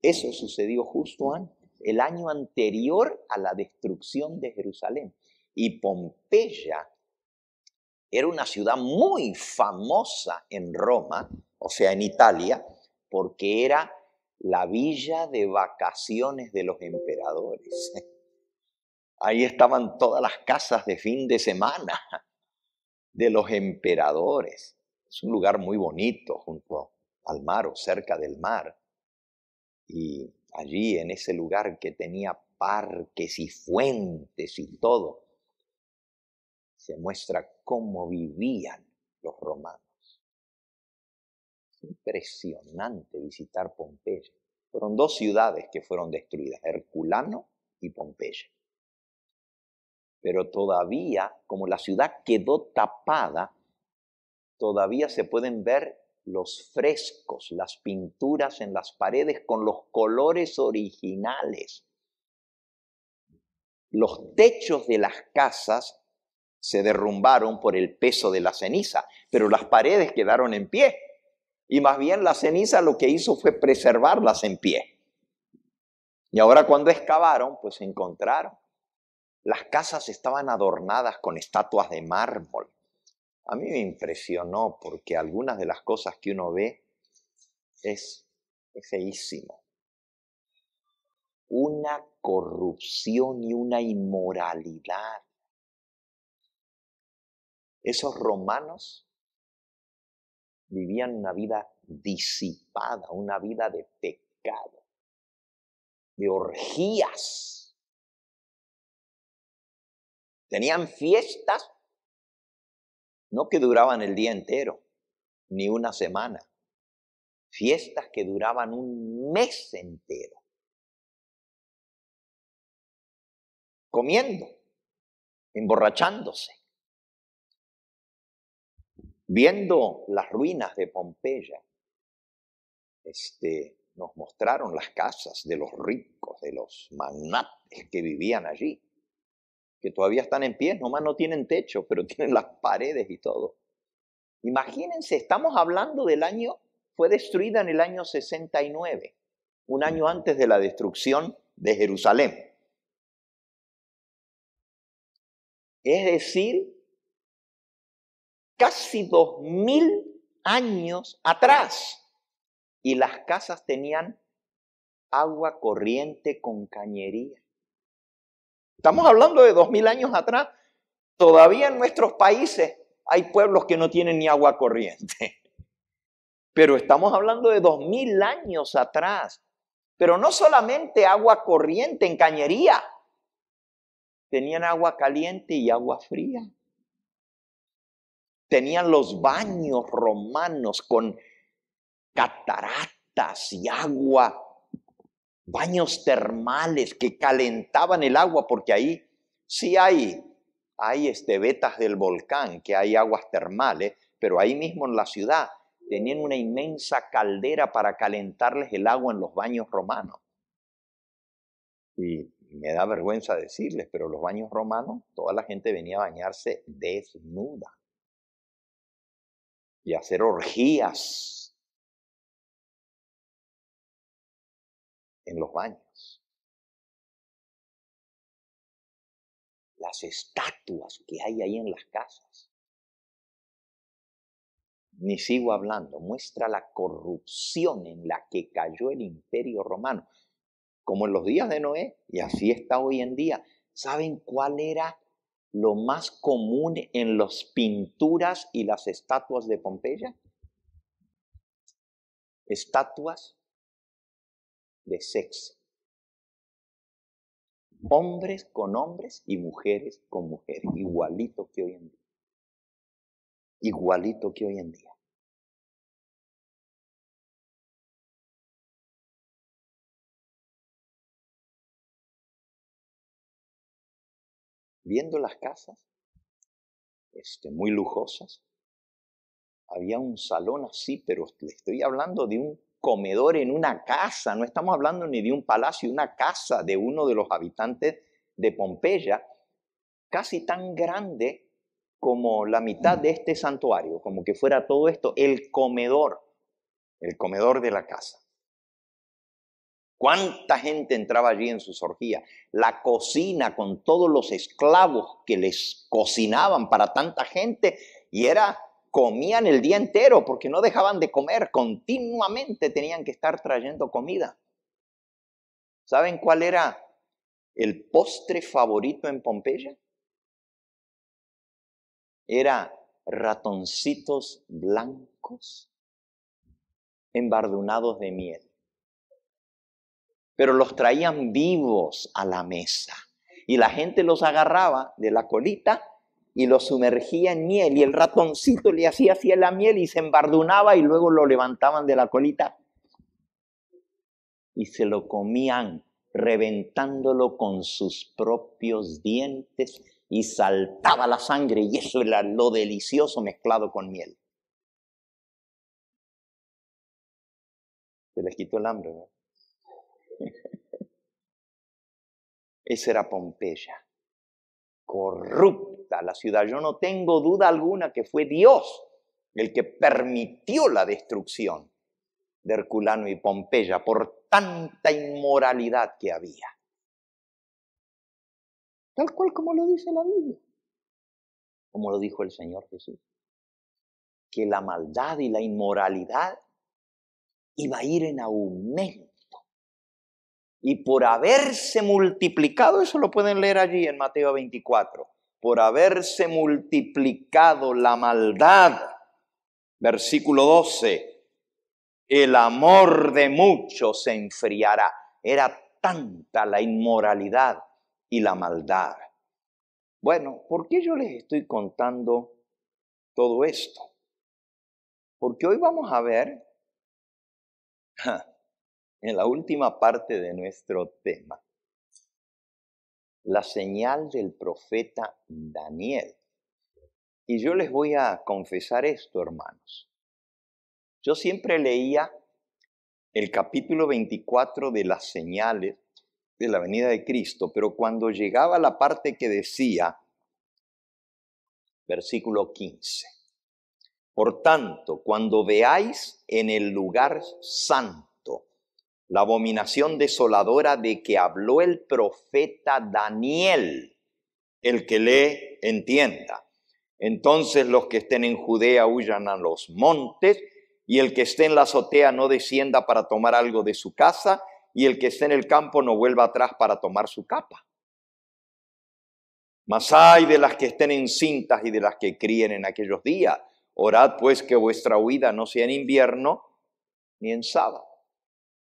Eso sucedió justo el año anterior a la destrucción de Jerusalén. Y Pompeya era una ciudad muy famosa en Roma, o sea, en Italia, porque era la villa de vacaciones de los emperadores. Ahí estaban todas las casas de fin de semana de los emperadores. Es un lugar muy bonito junto al mar o cerca del mar. Y allí, en ese lugar que tenía parques y fuentes y todo, se muestra cómo vivían los romanos. Es impresionante visitar Pompeya. Fueron dos ciudades que fueron destruidas, Herculano y Pompeya. Pero todavía, como la ciudad quedó tapada, todavía se pueden ver los frescos, las pinturas en las paredes con los colores originales. Los techos de las casas se derrumbaron por el peso de la ceniza, pero las paredes quedaron en pie. Y más bien la ceniza lo que hizo fue preservarlas en pie. Y ahora cuando excavaron, pues encontraron. Las casas estaban adornadas con estatuas de mármol a mí me impresionó porque algunas de las cosas que uno ve es, feísimo. Una corrupción y una inmoralidad. Esos romanos vivían una vida disipada, una vida de pecado, de orgías. Tenían fiestas no que duraban el día entero, ni una semana. Fiestas que duraban un mes entero. Comiendo, emborrachándose, viendo las ruinas de Pompeya. Este, nos mostraron las casas de los ricos, de los magnates que vivían allí que todavía están en pie, nomás no tienen techo, pero tienen las paredes y todo. Imagínense, estamos hablando del año, fue destruida en el año 69, un año antes de la destrucción de Jerusalén. Es decir, casi dos mil años atrás. Y las casas tenían agua corriente con cañería. Estamos hablando de dos mil años atrás. Todavía en nuestros países hay pueblos que no tienen ni agua corriente. Pero estamos hablando de dos mil años atrás. Pero no solamente agua corriente en cañería. Tenían agua caliente y agua fría. Tenían los baños romanos con cataratas y agua baños termales que calentaban el agua, porque ahí sí hay, hay este, del volcán, que hay aguas termales, pero ahí mismo en la ciudad tenían una inmensa caldera para calentarles el agua en los baños romanos. Y me da vergüenza decirles, pero los baños romanos, toda la gente venía a bañarse desnuda y hacer orgías en los baños. Las estatuas que hay ahí en las casas. Ni sigo hablando, muestra la corrupción en la que cayó el imperio romano, como en los días de Noé, y así está hoy en día. ¿Saben cuál era lo más común en las pinturas y las estatuas de Pompeya? Estatuas de sexo. Hombres con hombres y mujeres con mujeres, igualito que hoy en día. Igualito que hoy en día. Viendo las casas, este, muy lujosas, había un salón así, pero le estoy hablando de un comedor en una casa, no estamos hablando ni de un palacio, una casa de uno de los habitantes de Pompeya, casi tan grande como la mitad de este santuario, como que fuera todo esto el comedor, el comedor de la casa. ¿Cuánta gente entraba allí en su orgías? La cocina con todos los esclavos que les cocinaban para tanta gente y era comían el día entero porque no dejaban de comer, continuamente tenían que estar trayendo comida. ¿Saben cuál era el postre favorito en Pompeya? Era ratoncitos blancos embardunados de miel. Pero los traían vivos a la mesa y la gente los agarraba de la colita y lo sumergía en miel y el ratoncito le hacía a la miel y se embardunaba y luego lo levantaban de la colita y se lo comían reventándolo con sus propios dientes y saltaba la sangre y eso era lo delicioso mezclado con miel. Se les quitó el hambre, ¿no? Esa era Pompeya, Corrupto la ciudad. Yo no tengo duda alguna que fue Dios el que permitió la destrucción de Herculano y Pompeya por tanta inmoralidad que había. Tal cual como lo dice la Biblia, como lo dijo el Señor Jesús, que la maldad y la inmoralidad iba a ir en aumento. Y por haberse multiplicado, eso lo pueden leer allí en Mateo 24, por haberse multiplicado la maldad. Versículo 12, el amor de muchos se enfriará. Era tanta la inmoralidad y la maldad. Bueno, ¿por qué yo les estoy contando todo esto? Porque hoy vamos a ver en la última parte de nuestro tema la señal del profeta Daniel. Y yo les voy a confesar esto, hermanos. Yo siempre leía el capítulo 24 de las señales de la venida de Cristo, pero cuando llegaba la parte que decía, versículo 15, por tanto, cuando veáis en el lugar santo, la abominación desoladora de que habló el profeta Daniel, el que le entienda. Entonces los que estén en Judea huyan a los montes, y el que esté en la azotea no descienda para tomar algo de su casa, y el que esté en el campo no vuelva atrás para tomar su capa. Mas hay de las que estén cintas y de las que críen en aquellos días. Orad pues que vuestra huida no sea en invierno ni en sábado.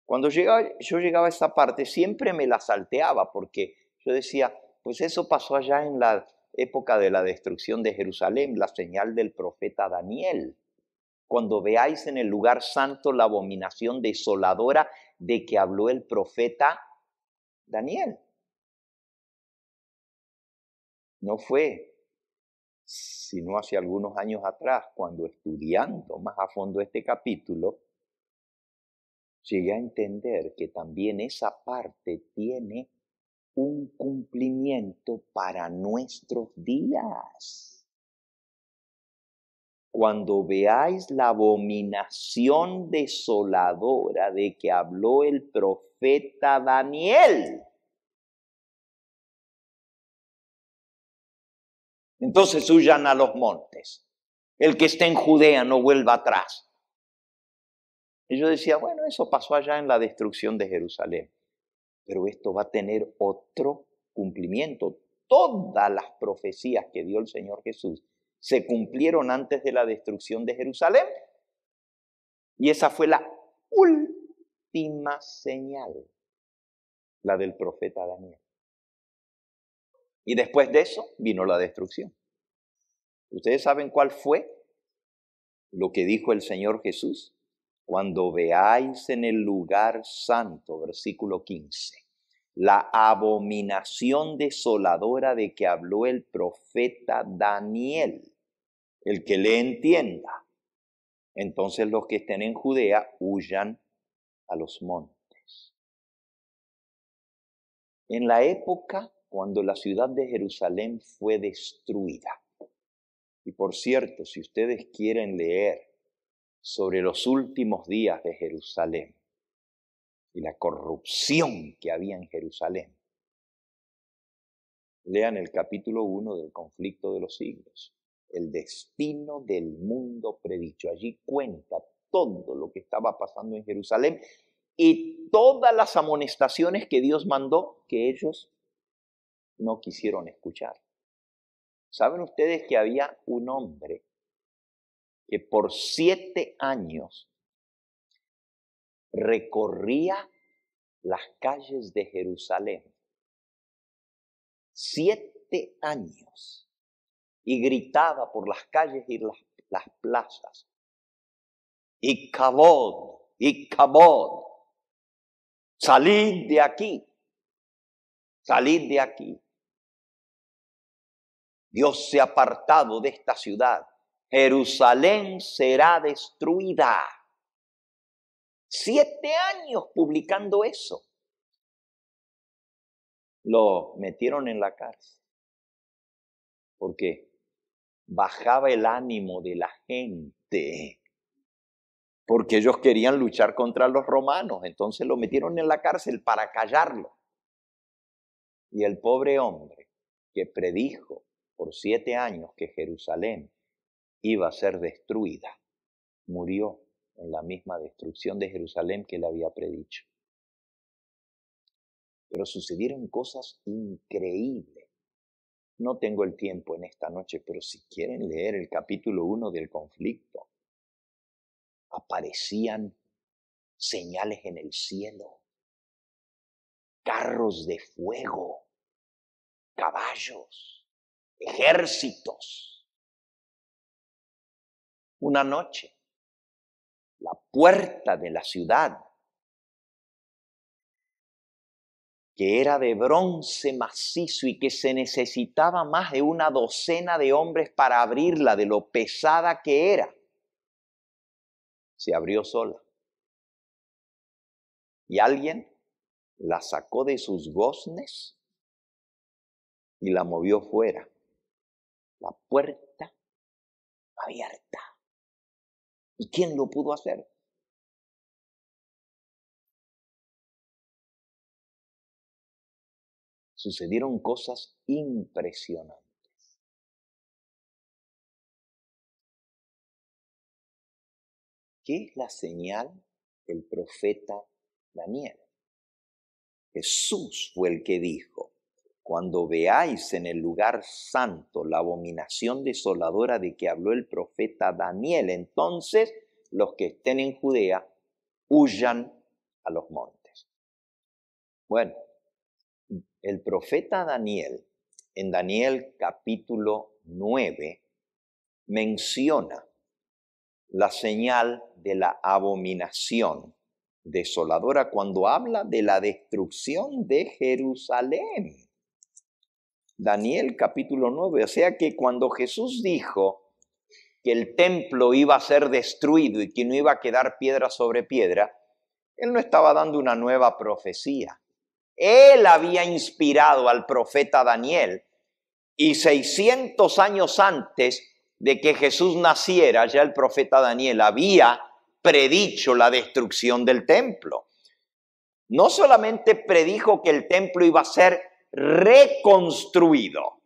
Cuando yo llegaba a esa parte, siempre me la salteaba porque yo decía, pues eso pasó allá en la época de la destrucción de Jerusalén, la señal del profeta Daniel. Cuando veáis en el lugar santo la abominación desoladora de que habló el profeta Daniel. No fue, sino hace algunos años atrás, cuando estudiando más a fondo este capítulo, llegué a entender que también esa parte tiene un cumplimiento para nuestros días. Cuando veáis la abominación desoladora de que habló el profeta Daniel. Entonces huyan a los montes. El que esté en Judea no vuelva atrás y yo decía, bueno, eso pasó allá en la destrucción de Jerusalén, pero esto va a tener otro cumplimiento. Todas las profecías que dio el Señor Jesús se cumplieron antes de la destrucción de Jerusalén. Y esa fue la última señal, la del profeta Daniel. Y después de eso vino la destrucción. ¿Ustedes saben cuál fue lo que dijo el Señor Jesús? cuando veáis en el lugar santo, versículo 15, la abominación desoladora de que habló el profeta Daniel, el que le entienda. Entonces los que estén en Judea huyan a los montes. En la época cuando la ciudad de Jerusalén fue destruida, y por cierto, si ustedes quieren leer sobre los últimos días de Jerusalén y la corrupción que había en Jerusalén. Lean el capítulo 1 del conflicto de los siglos, el destino del mundo predicho. Allí cuenta todo lo que estaba pasando en Jerusalén y todas las amonestaciones que Dios mandó que ellos no quisieron escuchar. ¿Saben ustedes que había un hombre que por siete años recorría las calles de Jerusalén. Siete años. Y gritaba por las calles y las, plazas. Y cabod, Salid de aquí. Salid de aquí. Dios se ha apartado de esta ciudad Jerusalén será destruida. Siete años publicando eso. Lo metieron en la cárcel. Porque Bajaba el ánimo de la gente. Porque ellos querían luchar contra los romanos. Entonces lo metieron en la cárcel para callarlo. Y el pobre hombre que predijo por siete años que Jerusalén iba a ser destruida. Murió en la misma destrucción de Jerusalén que le había predicho. Pero sucedieron cosas increíbles. No tengo el tiempo en esta noche, pero si quieren leer el capítulo 1 del conflicto, aparecían señales en el cielo, carros de fuego, caballos, ejércitos una noche. La puerta de la ciudad, que era de bronce macizo y que se necesitaba más de una docena de hombres para abrirla, de lo pesada que era, se abrió sola. Y alguien la sacó de sus goznes y la movió fuera. La puerta abierta. ¿Y quién lo pudo hacer? Sucedieron cosas impresionantes. ¿Qué es la señal del profeta Daniel? Jesús fue el que dijo, cuando veáis en el lugar santo la abominación desoladora de que habló el profeta Daniel, entonces los que estén en Judea huyan a los montes. Bueno, el profeta Daniel, en Daniel capítulo 9, menciona la señal de la abominación desoladora cuando habla de la destrucción de Jerusalén. Daniel capítulo 9. O sea que cuando Jesús dijo que el templo iba a ser destruido y que no iba a quedar piedra sobre piedra, él no estaba dando una nueva profecía. Él había inspirado al profeta Daniel y 600 años antes de que Jesús naciera, ya el profeta Daniel había predicho la destrucción del templo. No solamente predijo que el templo iba a ser reconstruido.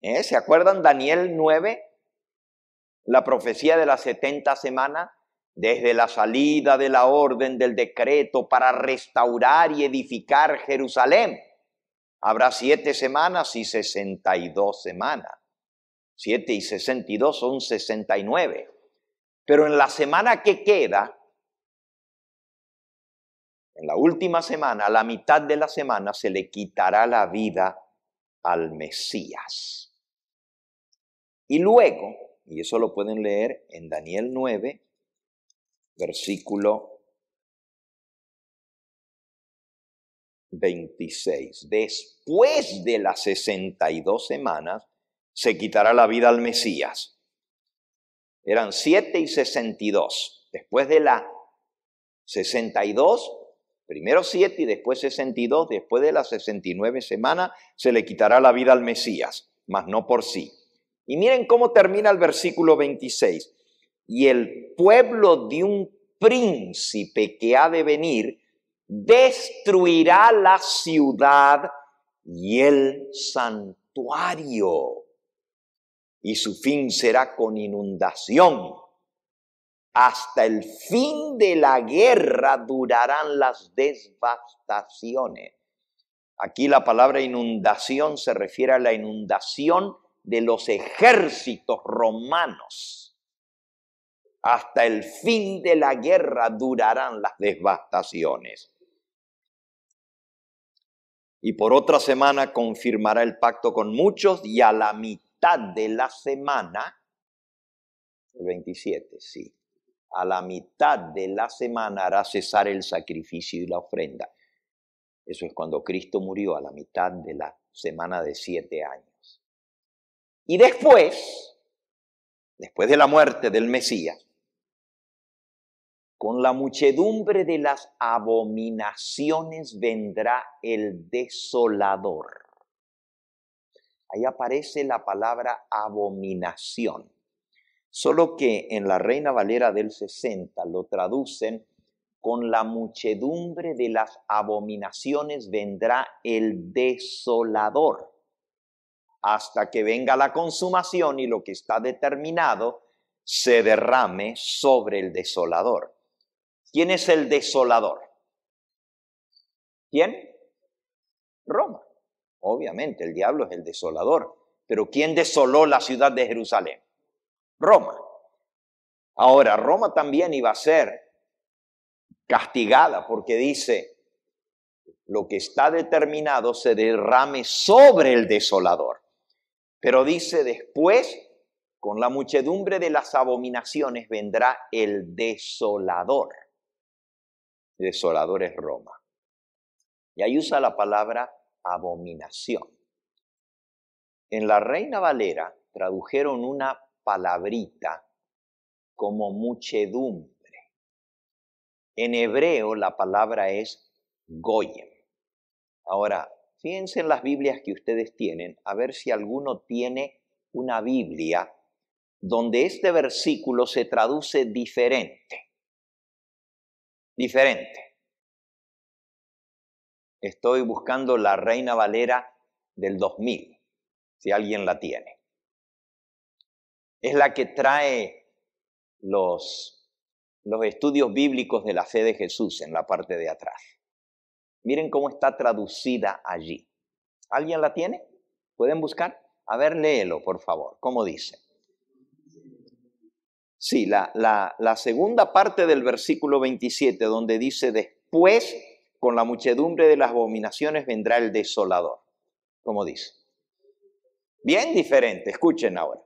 ¿Eh? ¿Se acuerdan Daniel 9? La profecía de las 70 semanas, desde la salida de la orden del decreto para restaurar y edificar Jerusalén. Habrá siete semanas y 62 semanas. Siete y 62 son 69. Pero en la semana que queda, en la última semana, a la mitad de la semana, se le quitará la vida al Mesías. Y luego, y eso lo pueden leer en Daniel 9, versículo 26. Después de las 62 semanas, se quitará la vida al Mesías. Eran 7 y 62. Después de la 62, Primero siete y después 62, después de las 69 semanas se le quitará la vida al Mesías, mas no por sí. Y miren cómo termina el versículo 26. Y el pueblo de un príncipe que ha de venir destruirá la ciudad y el santuario. Y su fin será con inundación hasta el fin de la guerra durarán las devastaciones. Aquí la palabra inundación se refiere a la inundación de los ejércitos romanos. Hasta el fin de la guerra durarán las devastaciones. Y por otra semana confirmará el pacto con muchos y a la mitad de la semana, el 27, sí, a la mitad de la semana hará cesar el sacrificio y la ofrenda. Eso es cuando Cristo murió a la mitad de la semana de siete años. Y después, después de la muerte del Mesías, con la muchedumbre de las abominaciones vendrá el desolador. Ahí aparece la palabra abominación solo que en la Reina Valera del 60 lo traducen con la muchedumbre de las abominaciones vendrá el desolador, hasta que venga la consumación y lo que está determinado se derrame sobre el desolador. ¿Quién es el desolador? ¿Quién? Roma. Obviamente, el diablo es el desolador. Pero ¿quién desoló la ciudad de Jerusalén? Roma. Ahora, Roma también iba a ser castigada porque dice, lo que está determinado se derrame sobre el desolador. Pero dice después, con la muchedumbre de las abominaciones vendrá el desolador. desolador es Roma. Y ahí usa la palabra abominación. En la Reina Valera tradujeron una palabrita como muchedumbre. En hebreo la palabra es goyem. Ahora, fíjense en las Biblias que ustedes tienen, a ver si alguno tiene una Biblia donde este versículo se traduce diferente. Diferente. Estoy buscando la Reina Valera del 2000, si alguien la tiene es la que trae los, los estudios bíblicos de la fe de Jesús en la parte de atrás. Miren cómo está traducida allí. ¿Alguien la tiene? ¿Pueden buscar? A ver, léelo, por favor. ¿Cómo dice? Sí, la, la, la, segunda parte del versículo 27, donde dice, después con la muchedumbre de las abominaciones vendrá el desolador. ¿Cómo dice? Bien diferente, escuchen ahora.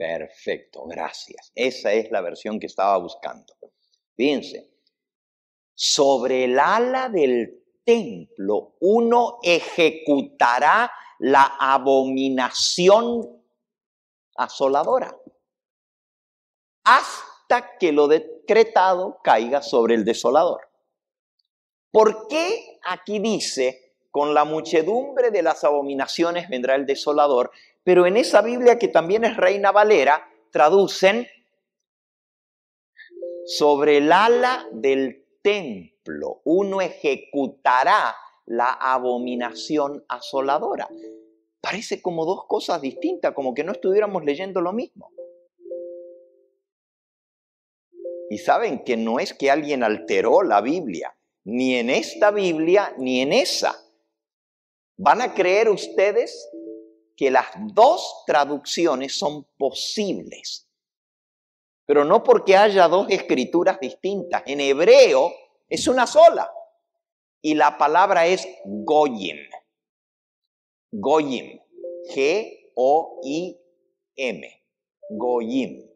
Perfecto, gracias. Esa es la versión que estaba buscando. Fíjense, sobre el ala del templo uno ejecutará la abominación asoladora hasta que lo decretado caiga sobre el desolador. ¿Por qué aquí dice, con la muchedumbre de las abominaciones vendrá el desolador pero en esa Biblia que también es Reina Valera, traducen sobre el ala del templo, uno ejecutará la abominación asoladora. Parece como dos cosas distintas, como que no estuviéramos leyendo lo mismo. Y saben que no es que alguien alteró la Biblia, ni en esta Biblia, ni en esa. ¿Van a creer ustedes que las dos traducciones son posibles, pero no porque haya dos escrituras distintas. En hebreo es una sola y la palabra es goyim. Goyim. G-O-I-M. Goyim.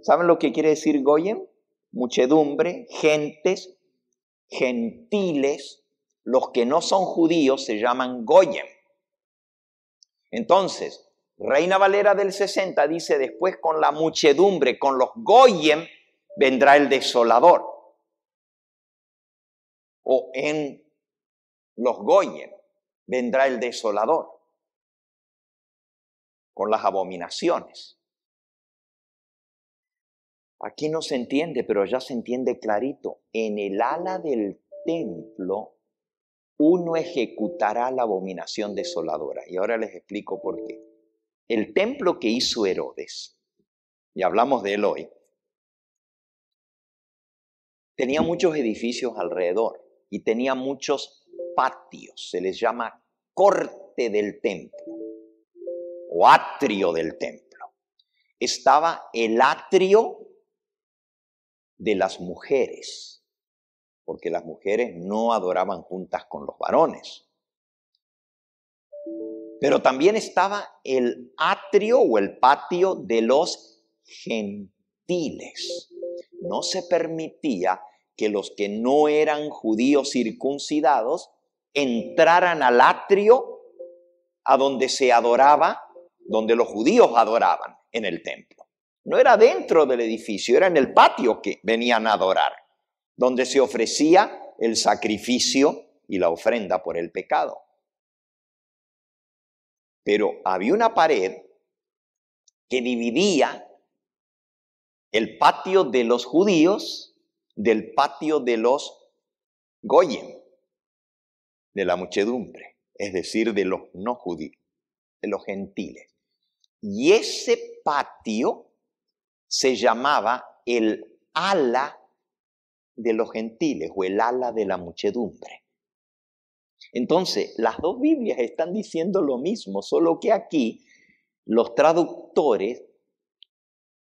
¿Saben lo que quiere decir goyim? Muchedumbre, gentes, gentiles, los que no son judíos se llaman goyim. Entonces, Reina Valera del 60 dice, después con la muchedumbre, con los goyem, vendrá el desolador. O en los goyem vendrá el desolador. Con las abominaciones. Aquí no se entiende, pero ya se entiende clarito. En el ala del templo uno ejecutará la abominación desoladora. Y ahora les explico por qué. El templo que hizo Herodes, y hablamos de él hoy, tenía muchos edificios alrededor y tenía muchos patios, se les llama corte del templo o atrio del templo. Estaba el atrio de las mujeres porque las mujeres no adoraban juntas con los varones. Pero también estaba el atrio o el patio de los gentiles. No se permitía que los que no eran judíos circuncidados entraran al atrio a donde se adoraba, donde los judíos adoraban en el templo. No era dentro del edificio, era en el patio que venían a adorar donde se ofrecía el sacrificio y la ofrenda por el pecado. Pero había una pared que dividía el patio de los judíos del patio de los goyen, de la muchedumbre, es decir, de los no judíos, de los gentiles. Y ese patio se llamaba el ala de los gentiles o el ala de la muchedumbre. Entonces, las dos Biblias están diciendo lo mismo, solo que aquí los traductores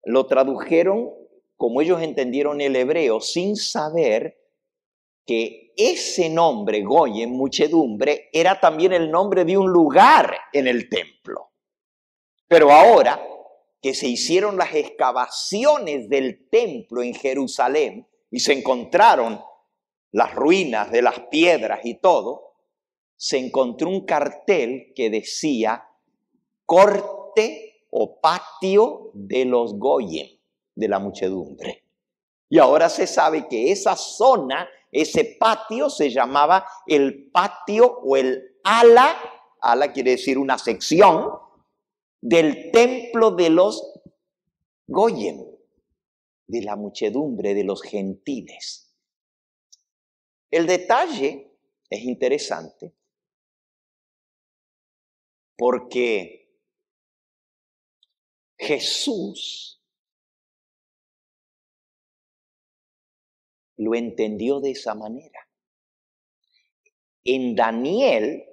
lo tradujeron como ellos entendieron el hebreo, sin saber que ese nombre, Goyen, muchedumbre, era también el nombre de un lugar en el templo. Pero ahora que se hicieron las excavaciones del templo en Jerusalén, y se encontraron las ruinas de las piedras y todo, se encontró un cartel que decía corte o patio de los Goyen, de la muchedumbre. Y ahora se sabe que esa zona, ese patio, se llamaba el patio o el ala, ala quiere decir una sección, del templo de los Goyen de la muchedumbre de los gentiles. El detalle es interesante porque Jesús lo entendió de esa manera. En Daniel,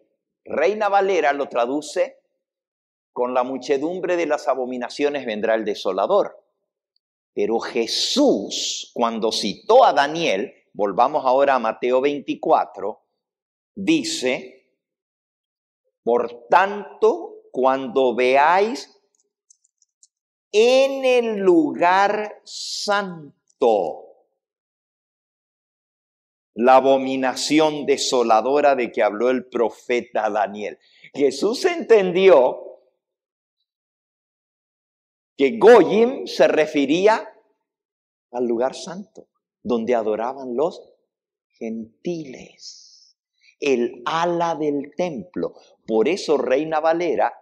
Reina Valera lo traduce, con la muchedumbre de las abominaciones vendrá el desolador. Pero Jesús, cuando citó a Daniel, volvamos ahora a Mateo 24, dice, por tanto, cuando veáis en el lugar santo la abominación desoladora de que habló el profeta Daniel. Jesús entendió que Goyim se refería al lugar santo, donde adoraban los gentiles, el ala del templo. Por eso Reina Valera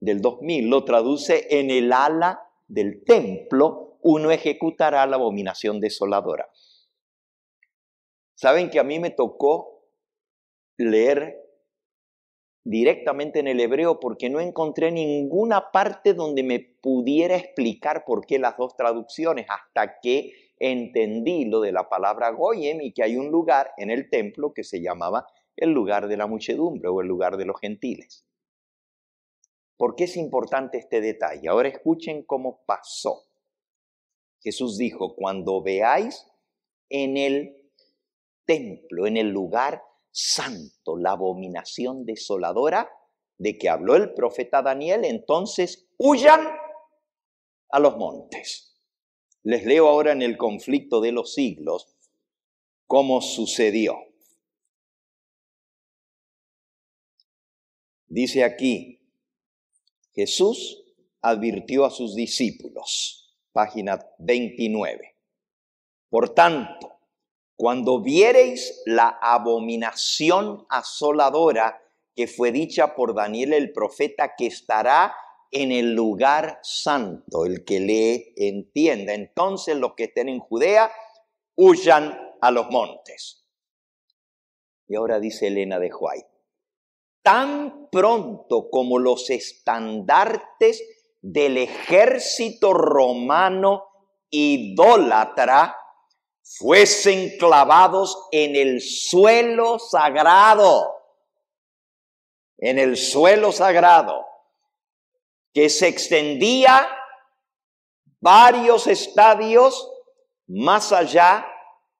del 2000 lo traduce en el ala del templo, uno ejecutará la abominación desoladora. Saben que a mí me tocó leer directamente en el hebreo porque no encontré ninguna parte donde me pudiera explicar por qué las dos traducciones, hasta que entendí lo de la palabra Goyem y que hay un lugar en el templo que se llamaba el lugar de la muchedumbre o el lugar de los gentiles. ¿Por qué es importante este detalle? Ahora escuchen cómo pasó. Jesús dijo, cuando veáis en el templo, en el lugar santo, la abominación desoladora de que habló el profeta Daniel, entonces huyan a los montes. Les leo ahora en el conflicto de los siglos cómo sucedió. Dice aquí, Jesús advirtió a sus discípulos, página 29. Por tanto, cuando viereis la abominación asoladora que fue dicha por Daniel el profeta, que estará en el lugar santo, el que le entienda. Entonces los que estén en Judea, huyan a los montes. Y ahora dice Elena de Huay, tan pronto como los estandartes del ejército romano idólatra fuesen clavados en el suelo sagrado, en el suelo sagrado, que se extendía varios estadios más allá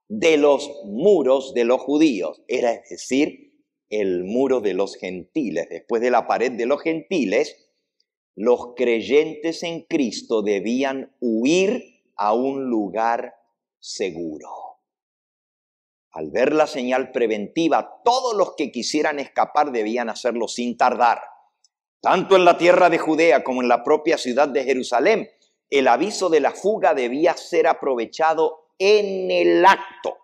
de los muros de los judíos, era es decir, el muro de los gentiles. Después de la pared de los gentiles, los creyentes en Cristo debían huir a un lugar seguro. Al ver la señal preventiva, todos los que quisieran escapar debían hacerlo sin tardar. Tanto en la tierra de Judea como en la propia ciudad de Jerusalén, el aviso de la fuga debía ser aprovechado en el acto.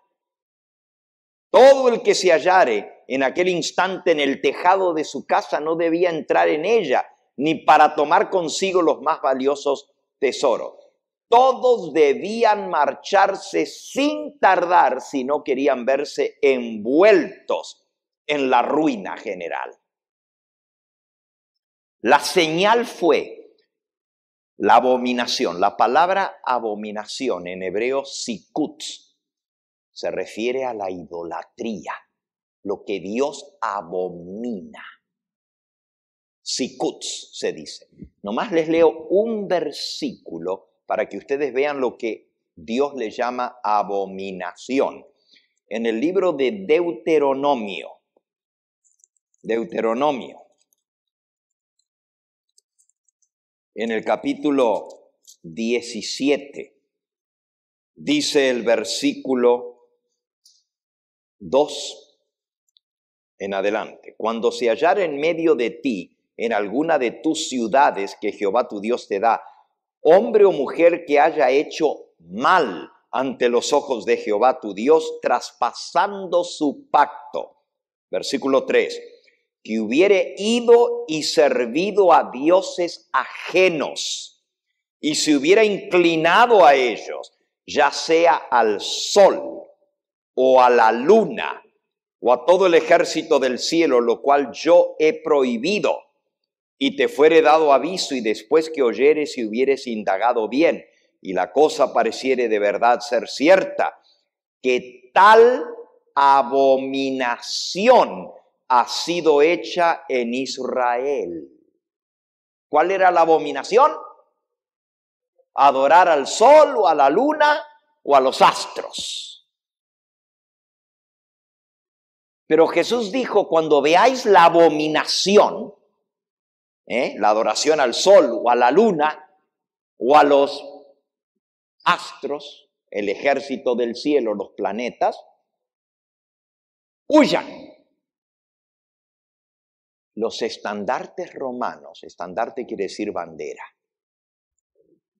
Todo el que se hallare en aquel instante en el tejado de su casa no debía entrar en ella, ni para tomar consigo los más valiosos tesoros todos debían marcharse sin tardar si no querían verse envueltos en la ruina general. La señal fue la abominación. La palabra abominación en hebreo sikuts, se refiere a la idolatría, lo que Dios abomina. Sikuts, se dice. Nomás les leo un versículo para que ustedes vean lo que Dios le llama abominación. En el libro de Deuteronomio, Deuteronomio, en el capítulo 17, dice el versículo 2 en adelante, cuando se hallara en medio de ti, en alguna de tus ciudades que Jehová tu Dios te da, hombre o mujer que haya hecho mal ante los ojos de Jehová tu Dios, traspasando su pacto. Versículo 3, que hubiere ido y servido a dioses ajenos y se hubiera inclinado a ellos, ya sea al sol o a la luna o a todo el ejército del cielo, lo cual yo he prohibido y te fuere dado aviso y después que oyeres y hubieres indagado bien y la cosa pareciere de verdad ser cierta, que tal abominación ha sido hecha en Israel. ¿Cuál era la abominación? Adorar al sol o a la luna o a los astros. Pero Jesús dijo, cuando veáis la abominación, ¿eh? la adoración al sol o a la luna o a los astros, el ejército del cielo, los planetas, huyan. Los estandartes romanos, estandarte quiere decir bandera.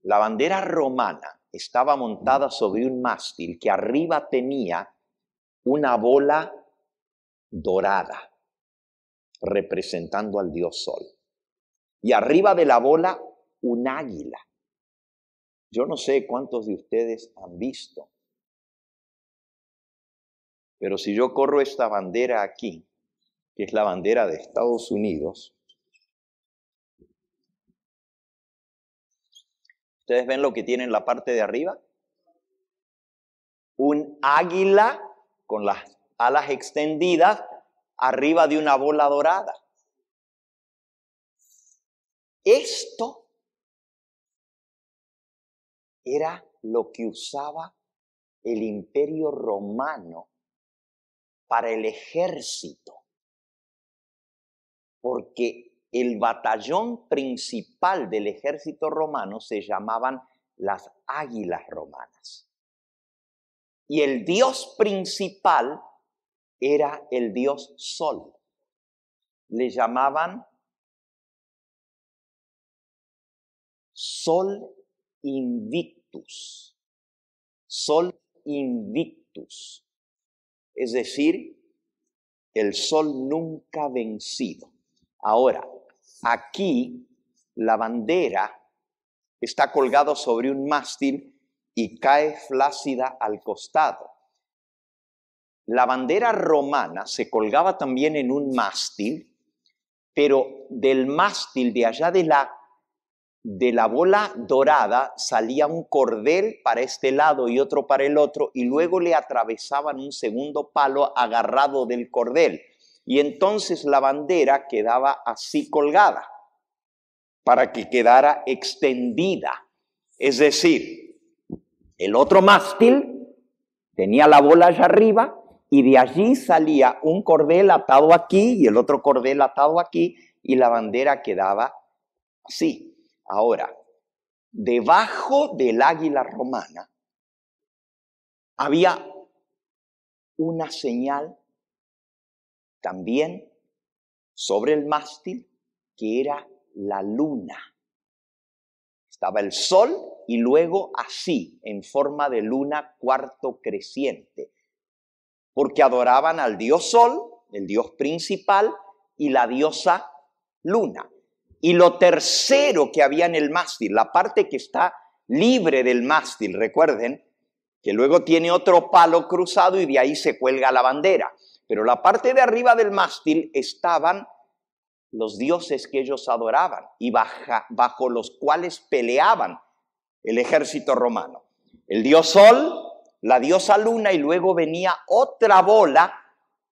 La bandera romana estaba montada sobre un mástil que arriba tenía una bola dorada representando al dios sol y arriba de la bola un águila. Yo no sé cuántos de ustedes han visto, pero si yo corro esta bandera aquí, que es la bandera de Estados Unidos, ¿ustedes ven lo que tiene en la parte de arriba? Un águila con las alas extendidas arriba de una bola dorada. Esto era lo que usaba el imperio romano para el ejército, porque el batallón principal del ejército romano se llamaban las águilas romanas. Y el dios principal era el dios Sol. Le llamaban Sol invictus. Sol invictus. Es decir, el sol nunca vencido. Ahora, aquí la bandera está colgada sobre un mástil y cae flácida al costado. La bandera romana se colgaba también en un mástil, pero del mástil de allá de la de la bola dorada salía un cordel para este lado y otro para el otro, y luego le atravesaban un segundo palo agarrado del cordel. Y entonces la bandera quedaba así colgada, para que quedara extendida. Es decir, el otro mástil tenía la bola allá arriba y de allí salía un cordel atado aquí y el otro cordel atado aquí y la bandera quedaba así Ahora, debajo del águila romana había una señal también sobre el mástil que era la luna. Estaba el sol y luego así, en forma de luna cuarto creciente, porque adoraban al dios sol, el dios principal, y la diosa luna. Y lo tercero que había en el mástil, la parte que está libre del mástil, recuerden, que luego tiene otro palo cruzado y de ahí se cuelga la bandera. Pero la parte de arriba del mástil estaban los dioses que ellos adoraban y bajo los cuales peleaban el ejército romano. El dios Sol, la diosa Luna y luego venía otra bola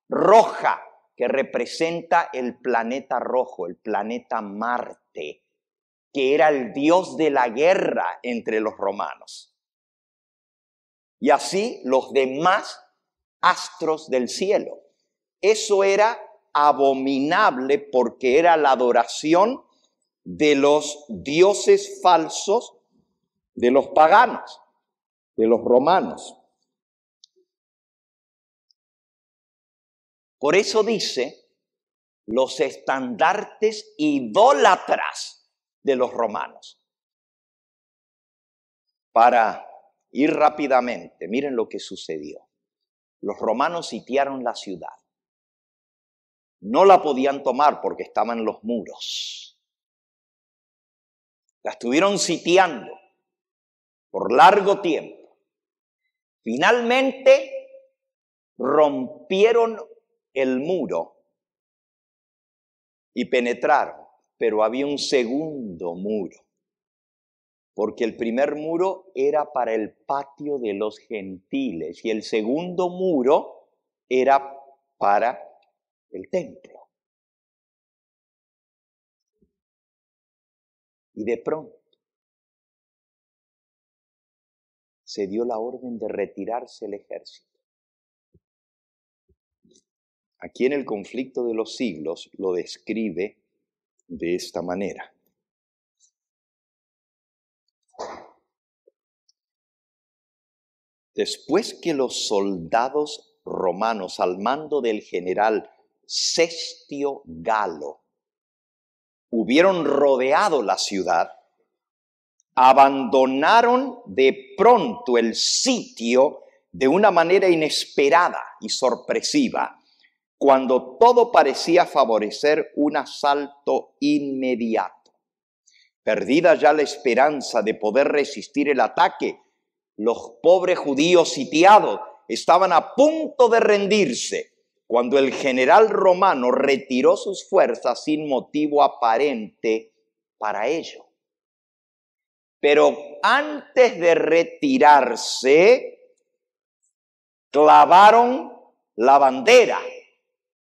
roja que representa el planeta rojo, el planeta Marte, que era el dios de la guerra entre los romanos. Y así los demás astros del cielo. Eso era abominable porque era la adoración de los dioses falsos de los paganos, de los romanos. Por eso dice los estandartes idólatras de los romanos. Para ir rápidamente, miren lo que sucedió. Los romanos sitiaron la ciudad. No la podían tomar porque estaban los muros. La estuvieron sitiando por largo tiempo. Finalmente rompieron el muro y penetraron, pero había un segundo muro, porque el primer muro era para el patio de los gentiles y el segundo muro era para el templo. Y de pronto se dio la orden de retirarse el ejército. Aquí en el conflicto de los siglos lo describe de esta manera. Después que los soldados romanos al mando del general Sestio Galo hubieron rodeado la ciudad, abandonaron de pronto el sitio de una manera inesperada y sorpresiva cuando todo parecía favorecer un asalto inmediato. Perdida ya la esperanza de poder resistir el ataque, los pobres judíos sitiados estaban a punto de rendirse cuando el general romano retiró sus fuerzas sin motivo aparente para ello. Pero antes de retirarse, clavaron la bandera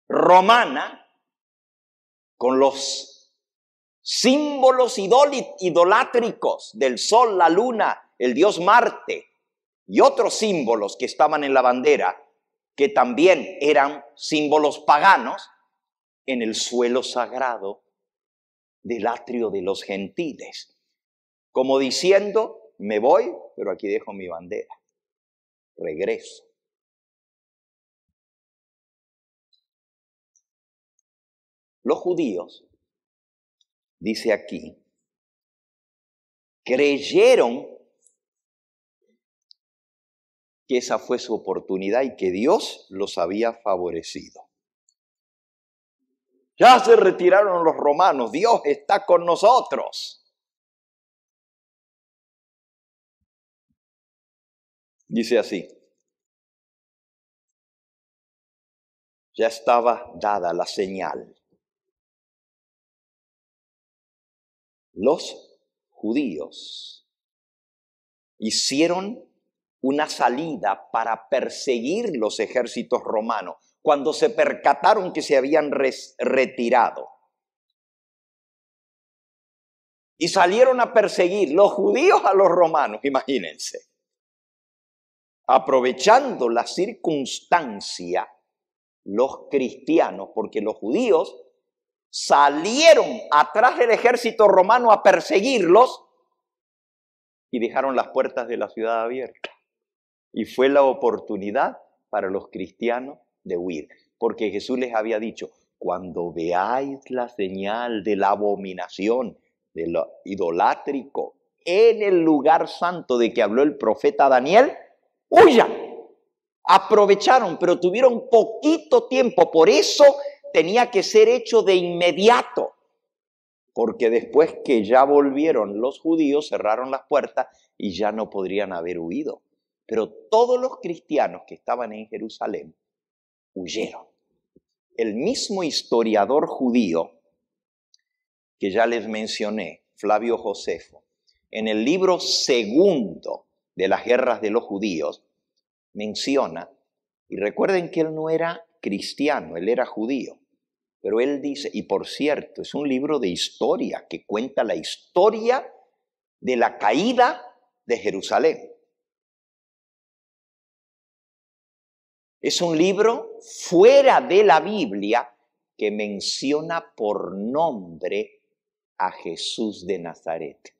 romana con los símbolos idolátricos del sol, la luna, el dios Marte y otros símbolos que estaban en la bandera, que también eran símbolos paganos, en el suelo sagrado del atrio de los gentiles, como diciendo, me voy, pero aquí dejo mi bandera, regreso. Los judíos, dice aquí, creyeron que esa fue su oportunidad y que Dios los había favorecido. Ya se retiraron los romanos, Dios está con nosotros. Dice así, ya estaba dada la señal. los judíos hicieron una salida para perseguir los ejércitos romanos cuando se percataron que se habían retirado. Y salieron a perseguir los judíos a los romanos, imagínense. Aprovechando la circunstancia, los cristianos, porque los judíos salieron atrás del ejército romano a perseguirlos y dejaron las puertas de la ciudad abiertas. Y fue la oportunidad para los cristianos de huir, porque Jesús les había dicho, cuando veáis la señal de la abominación, de lo idolátrico, en el lugar santo de que habló el profeta Daniel, huyan. Aprovecharon, pero tuvieron poquito tiempo. Por eso tenía que ser hecho de inmediato, porque después que ya volvieron los judíos, cerraron las puertas y ya no podrían haber huido. Pero todos los cristianos que estaban en Jerusalén huyeron. El mismo historiador judío que ya les mencioné, Flavio Josefo, en el libro segundo de las guerras de los judíos, menciona, y recuerden que él no era cristiano, él era judío, pero él dice, y por cierto, es un libro de historia que cuenta la historia de la caída de Jerusalén. Es un libro fuera de la Biblia que menciona por nombre a Jesús de Nazaret.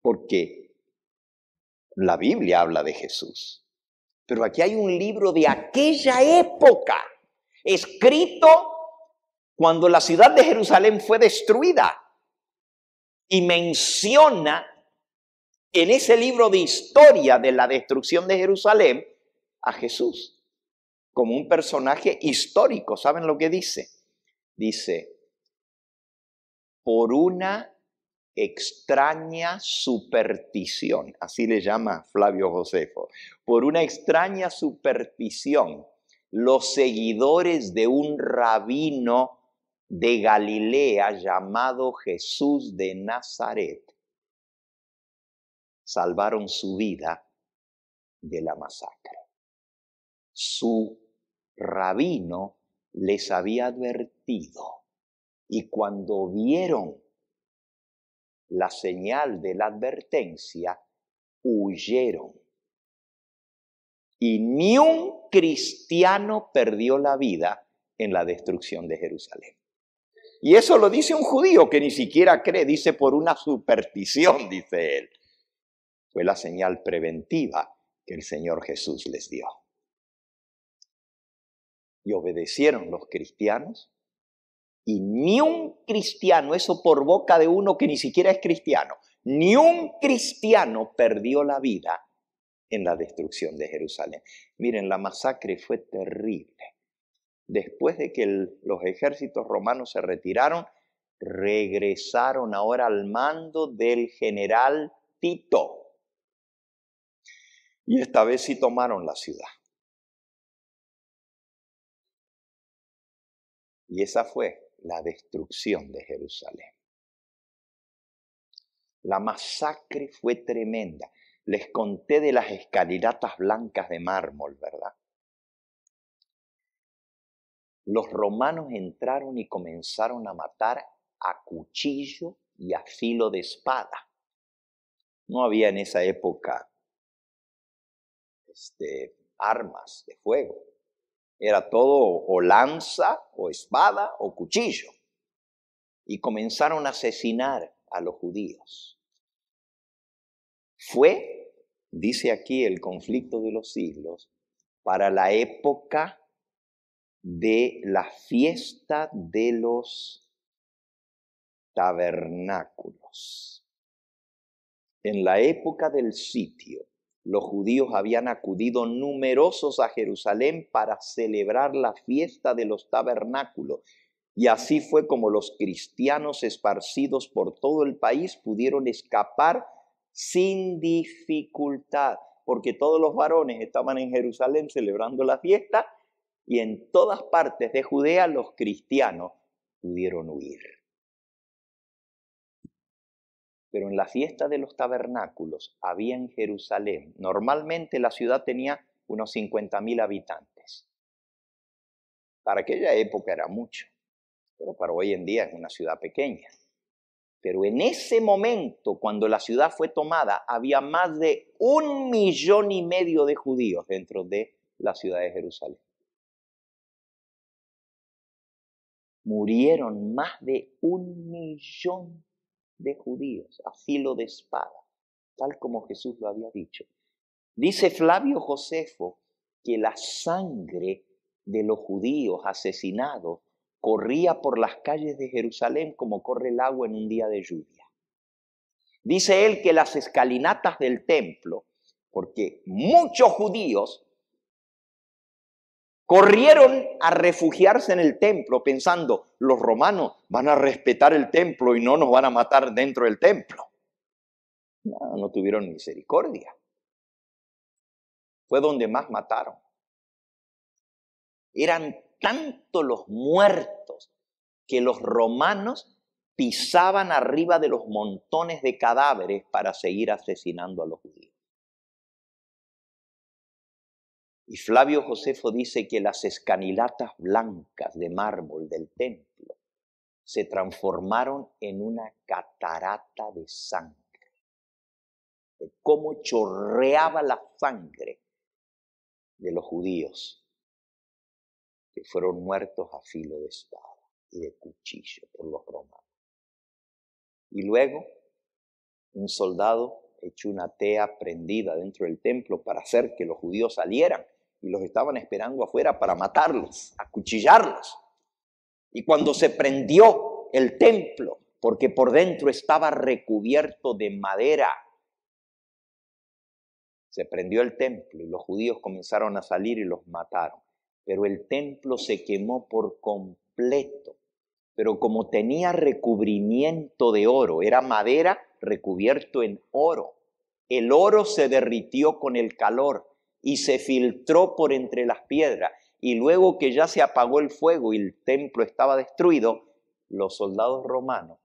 Porque la Biblia habla de Jesús. Pero aquí hay un libro de aquella época escrito cuando la ciudad de Jerusalén fue destruida. Y menciona en ese libro de historia de la destrucción de Jerusalén a Jesús como un personaje histórico. ¿Saben lo que dice? Dice, por una extraña superstición, así le llama Flavio Josefo, por una extraña superstición los seguidores de un rabino de Galilea llamado Jesús de Nazaret salvaron su vida de la masacre. Su rabino les había advertido y cuando vieron la señal de la advertencia, huyeron y ni un cristiano perdió la vida en la destrucción de Jerusalén. Y eso lo dice un judío que ni siquiera cree, dice por una superstición, dice él. Fue la señal preventiva que el Señor Jesús les dio. Y obedecieron los cristianos. Y ni un cristiano, eso por boca de uno que ni siquiera es cristiano, ni un cristiano perdió la vida en la destrucción de Jerusalén. Miren, la masacre fue terrible. Después de que los ejércitos romanos se retiraron, regresaron ahora al mando del general Tito. Y esta vez sí tomaron la ciudad. Y esa fue la destrucción de Jerusalén. La masacre fue tremenda les conté de las escalinatas blancas de mármol, ¿verdad? Los romanos entraron y comenzaron a matar a cuchillo y a filo de espada. No había en esa época este, armas de fuego. Era todo o lanza o espada o cuchillo. Y comenzaron a asesinar a los judíos. Fue, dice aquí, el conflicto de los siglos para la época de la fiesta de los tabernáculos. En la época del sitio, los judíos habían acudido numerosos a Jerusalén para celebrar la fiesta de los tabernáculos. Y así fue como los cristianos esparcidos por todo el país pudieron escapar sin dificultad, porque todos los varones estaban en Jerusalén celebrando la fiesta y en todas partes de Judea los cristianos pudieron huir. Pero en la fiesta de los tabernáculos había en Jerusalén, normalmente la ciudad tenía unos 50.000 habitantes. Para aquella época era mucho, pero para hoy en día es una ciudad pequeña. Pero en ese momento, cuando la ciudad fue tomada, había más de un millón y medio de judíos dentro de la ciudad de Jerusalén. Murieron más de un millón de judíos a filo de espada, tal como Jesús lo había dicho. Dice Flavio Josefo que la sangre de los judíos asesinados corría por las calles de Jerusalén como corre el agua en un día de lluvia. Dice él que las escalinatas del templo, porque muchos judíos corrieron a refugiarse en el templo pensando, los romanos van a respetar el templo y no nos van a matar dentro del templo. No, tuvieron misericordia. Fue donde más mataron. Eran tanto los muertos que los romanos pisaban arriba de los montones de cadáveres para seguir asesinando a los judíos. Y Flavio Josefo dice que las escanilatas blancas de mármol del templo se transformaron en una catarata de sangre, de cómo chorreaba la sangre de los judíos que fueron muertos a filo de espada y de cuchillo por los romanos. Y luego, un soldado echó una tea prendida dentro del templo para hacer que los judíos salieran y los estaban esperando afuera para matarlos, acuchillarlos. Y cuando se prendió el templo, porque por dentro estaba recubierto de madera, se prendió el templo y los judíos comenzaron a salir y los mataron pero el templo se quemó por completo. Pero como tenía recubrimiento de oro, era madera recubierto en oro, el oro se derritió con el calor y se filtró por entre las piedras. Y luego que ya se apagó el fuego y el templo estaba destruido, los soldados romanos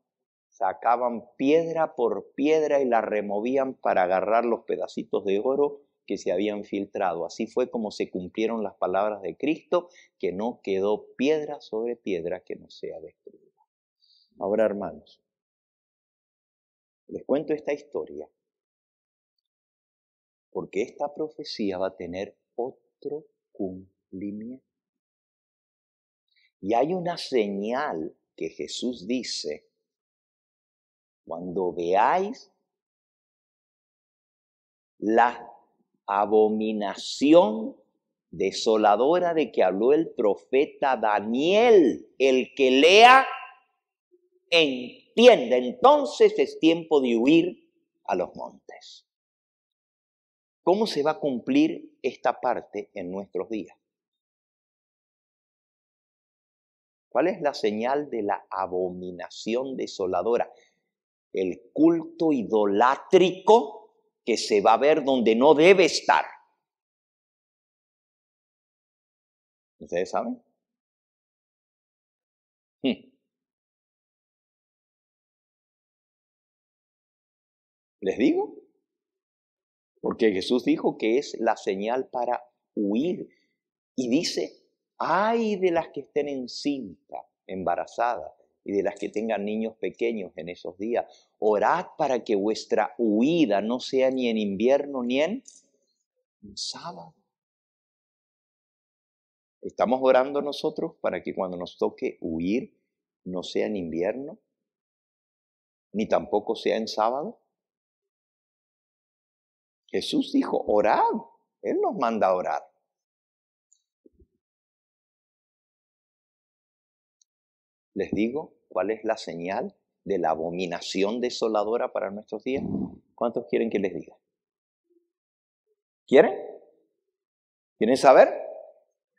sacaban piedra por piedra y la removían para agarrar los pedacitos de oro que se habían filtrado. Así fue como se cumplieron las palabras de Cristo, que no quedó piedra sobre piedra que no sea destruida. Ahora, hermanos, les cuento esta historia, porque esta profecía va a tener otro cumplimiento. Y hay una señal que Jesús dice, cuando veáis las abominación desoladora de que habló el profeta Daniel. El que lea, entiende. Entonces es tiempo de huir a los montes. ¿Cómo se va a cumplir esta parte en nuestros días? ¿Cuál es la señal de la abominación desoladora? El culto idolátrico que se va a ver donde no debe estar. ¿Ustedes saben? Hmm. ¿Les digo? Porque Jesús dijo que es la señal para huir. Y dice, ay de las que estén encinta, embarazadas y de las que tengan niños pequeños en esos días. Orad para que vuestra huida no sea ni en invierno ni en sábado. Estamos orando nosotros para que cuando nos toque huir no sea en invierno, ni tampoco sea en sábado. Jesús dijo, orad. Él nos manda a orar. Les digo cuál es la señal de la abominación desoladora para nuestros días? ¿Cuántos quieren que les diga? ¿Quieren? ¿Quieren saber?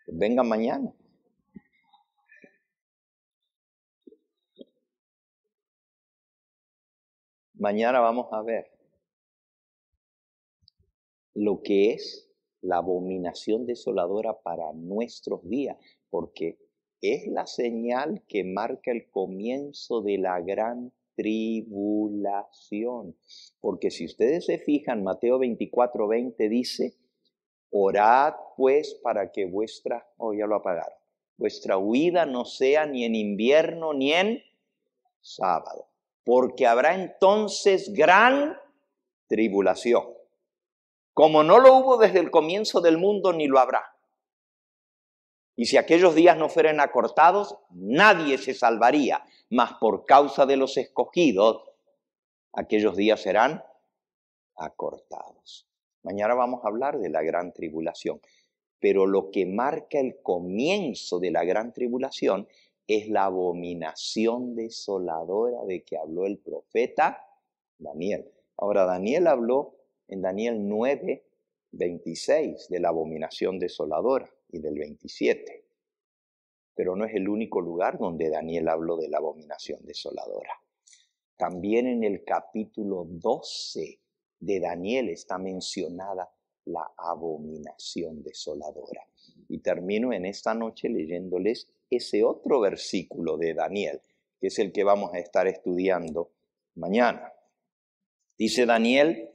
Vengan mañana. Mañana vamos a ver lo que es la abominación desoladora para nuestros días, porque es la señal que marca el comienzo de la gran tribulación. Porque si ustedes se fijan, Mateo 24, 20 dice, orad pues para que vuestra, oh ya lo apagaron, vuestra huida no sea ni en invierno ni en sábado, porque habrá entonces gran tribulación, como no lo hubo desde el comienzo del mundo ni lo habrá. Y si aquellos días no fueran acortados, nadie se salvaría, mas por causa de los escogidos, aquellos días serán acortados. Mañana vamos a hablar de la gran tribulación, pero lo que marca el comienzo de la gran tribulación es la abominación desoladora de que habló el profeta Daniel. Ahora, Daniel habló en Daniel 9, 26 de la abominación desoladora y del 27. Pero no es el único lugar donde Daniel habló de la abominación desoladora. También en el capítulo 12 de Daniel está mencionada la abominación desoladora. Y termino en esta noche leyéndoles ese otro versículo de Daniel, que es el que vamos a estar estudiando mañana. Dice Daniel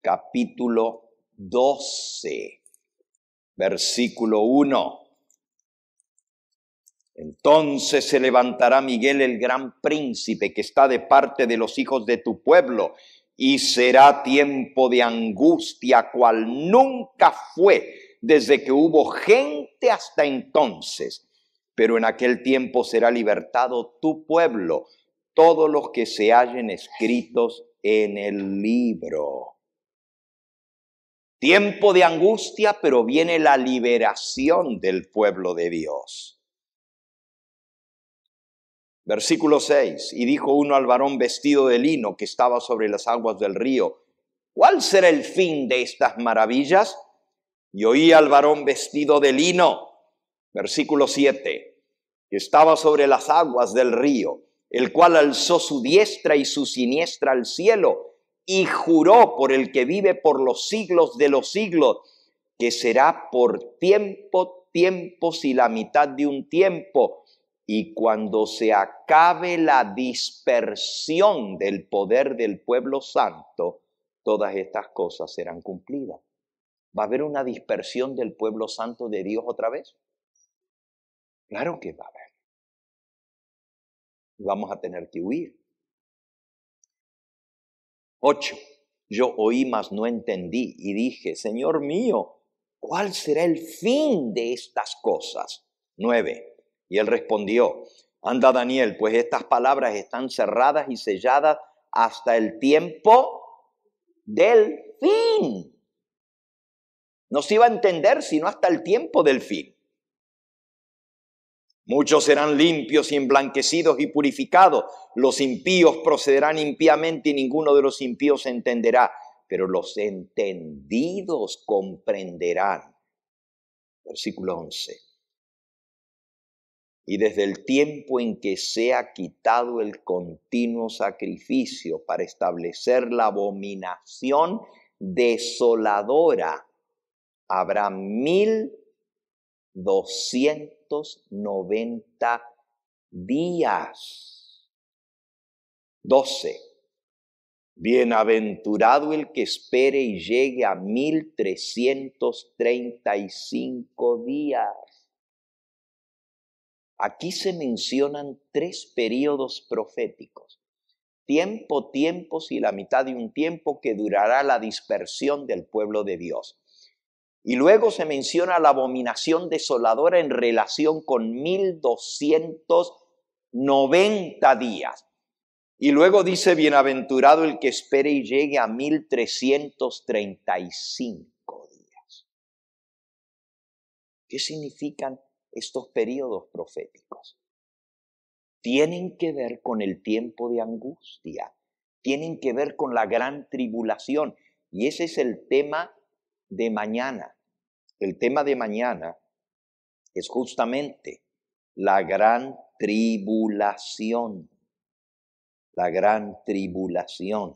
capítulo 12 versículo 1. Entonces se levantará Miguel el gran príncipe que está de parte de los hijos de tu pueblo y será tiempo de angustia cual nunca fue desde que hubo gente hasta entonces. Pero en aquel tiempo será libertado tu pueblo, todos los que se hallen escritos en el libro. Tiempo de angustia, pero viene la liberación del pueblo de Dios. Versículo 6, y dijo uno al varón vestido de lino que estaba sobre las aguas del río, ¿cuál será el fin de estas maravillas? Y oí al varón vestido de lino, versículo 7, que estaba sobre las aguas del río, el cual alzó su diestra y su siniestra al cielo y juró por el que vive por los siglos de los siglos, que será por tiempo, tiempos y la mitad de un tiempo. Y cuando se acabe la dispersión del poder del pueblo santo, todas estas cosas serán cumplidas. ¿Va a haber una dispersión del pueblo santo de Dios otra vez? Claro que va a haber. Vamos a tener que huir. 8. Yo oí, mas no entendí, y dije, Señor mío, ¿cuál será el fin de estas cosas? 9. Y él respondió, anda Daniel, pues estas palabras están cerradas y selladas hasta el tiempo del fin. No se iba a entender sino hasta el tiempo del fin. Muchos serán limpios y emblanquecidos y purificados. Los impíos procederán impíamente y ninguno de los impíos entenderá, pero los entendidos comprenderán. Versículo 11. Y desde el tiempo en que sea quitado el continuo sacrificio para establecer la abominación desoladora, habrá mil doscientos noventa días. 12. Bienaventurado el que espere y llegue a 1335 días. Aquí se mencionan tres periodos proféticos. Tiempo, tiempos y la mitad de un tiempo que durará la dispersión del pueblo de Dios. Y luego se menciona la abominación desoladora en relación con 1290 días. Y luego dice, bienaventurado el que espere y llegue a 1335 días. ¿Qué significan estos periodos proféticos? Tienen que ver con el tiempo de angustia, tienen que ver con la gran tribulación. Y ese es el tema de mañana. El tema de mañana es justamente la gran tribulación. La gran tribulación.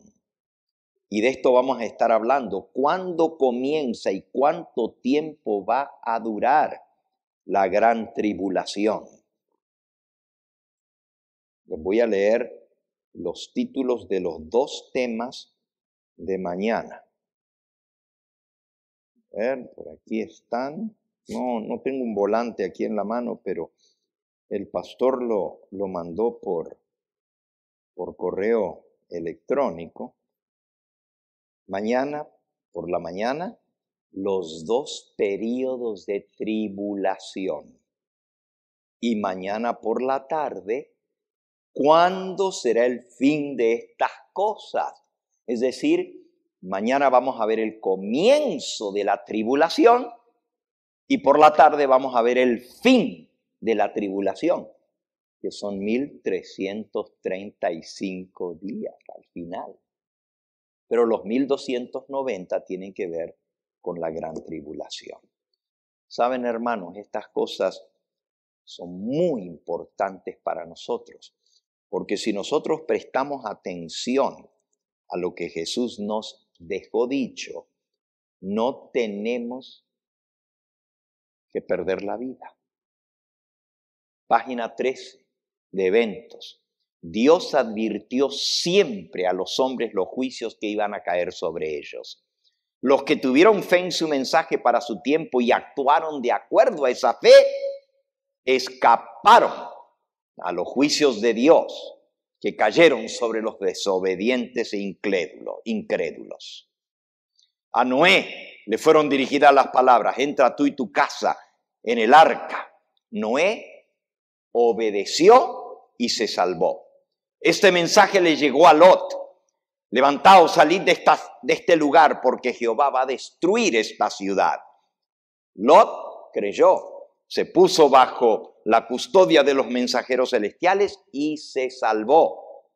Y de esto vamos a estar hablando. ¿Cuándo comienza y cuánto tiempo va a durar la gran tribulación? Les voy a leer los títulos de los dos temas de mañana. A ver, por aquí están. No, no tengo un volante aquí en la mano, pero el pastor lo, lo mandó por, por correo electrónico. Mañana, por la mañana, los dos periodos de tribulación. Y mañana por la tarde, ¿cuándo será el fin de estas cosas? Es decir, Mañana vamos a ver el comienzo de la tribulación y por la tarde vamos a ver el fin de la tribulación, que son 1335 días al final. Pero los 1290 tienen que ver con la gran tribulación. Saben, hermanos, estas cosas son muy importantes para nosotros, porque si nosotros prestamos atención a lo que Jesús nos dejó dicho, no tenemos que perder la vida. Página 13 de eventos. Dios advirtió siempre a los hombres los juicios que iban a caer sobre ellos. Los que tuvieron fe en su mensaje para su tiempo y actuaron de acuerdo a esa fe, escaparon a los juicios de Dios que cayeron sobre los desobedientes e incrédulos. A Noé le fueron dirigidas las palabras, entra tú y tu casa en el arca. Noé obedeció y se salvó. Este mensaje le llegó a Lot. Levantaos, salid de, de este lugar porque Jehová va a destruir esta ciudad. Lot creyó se puso bajo la custodia de los mensajeros celestiales y se salvó.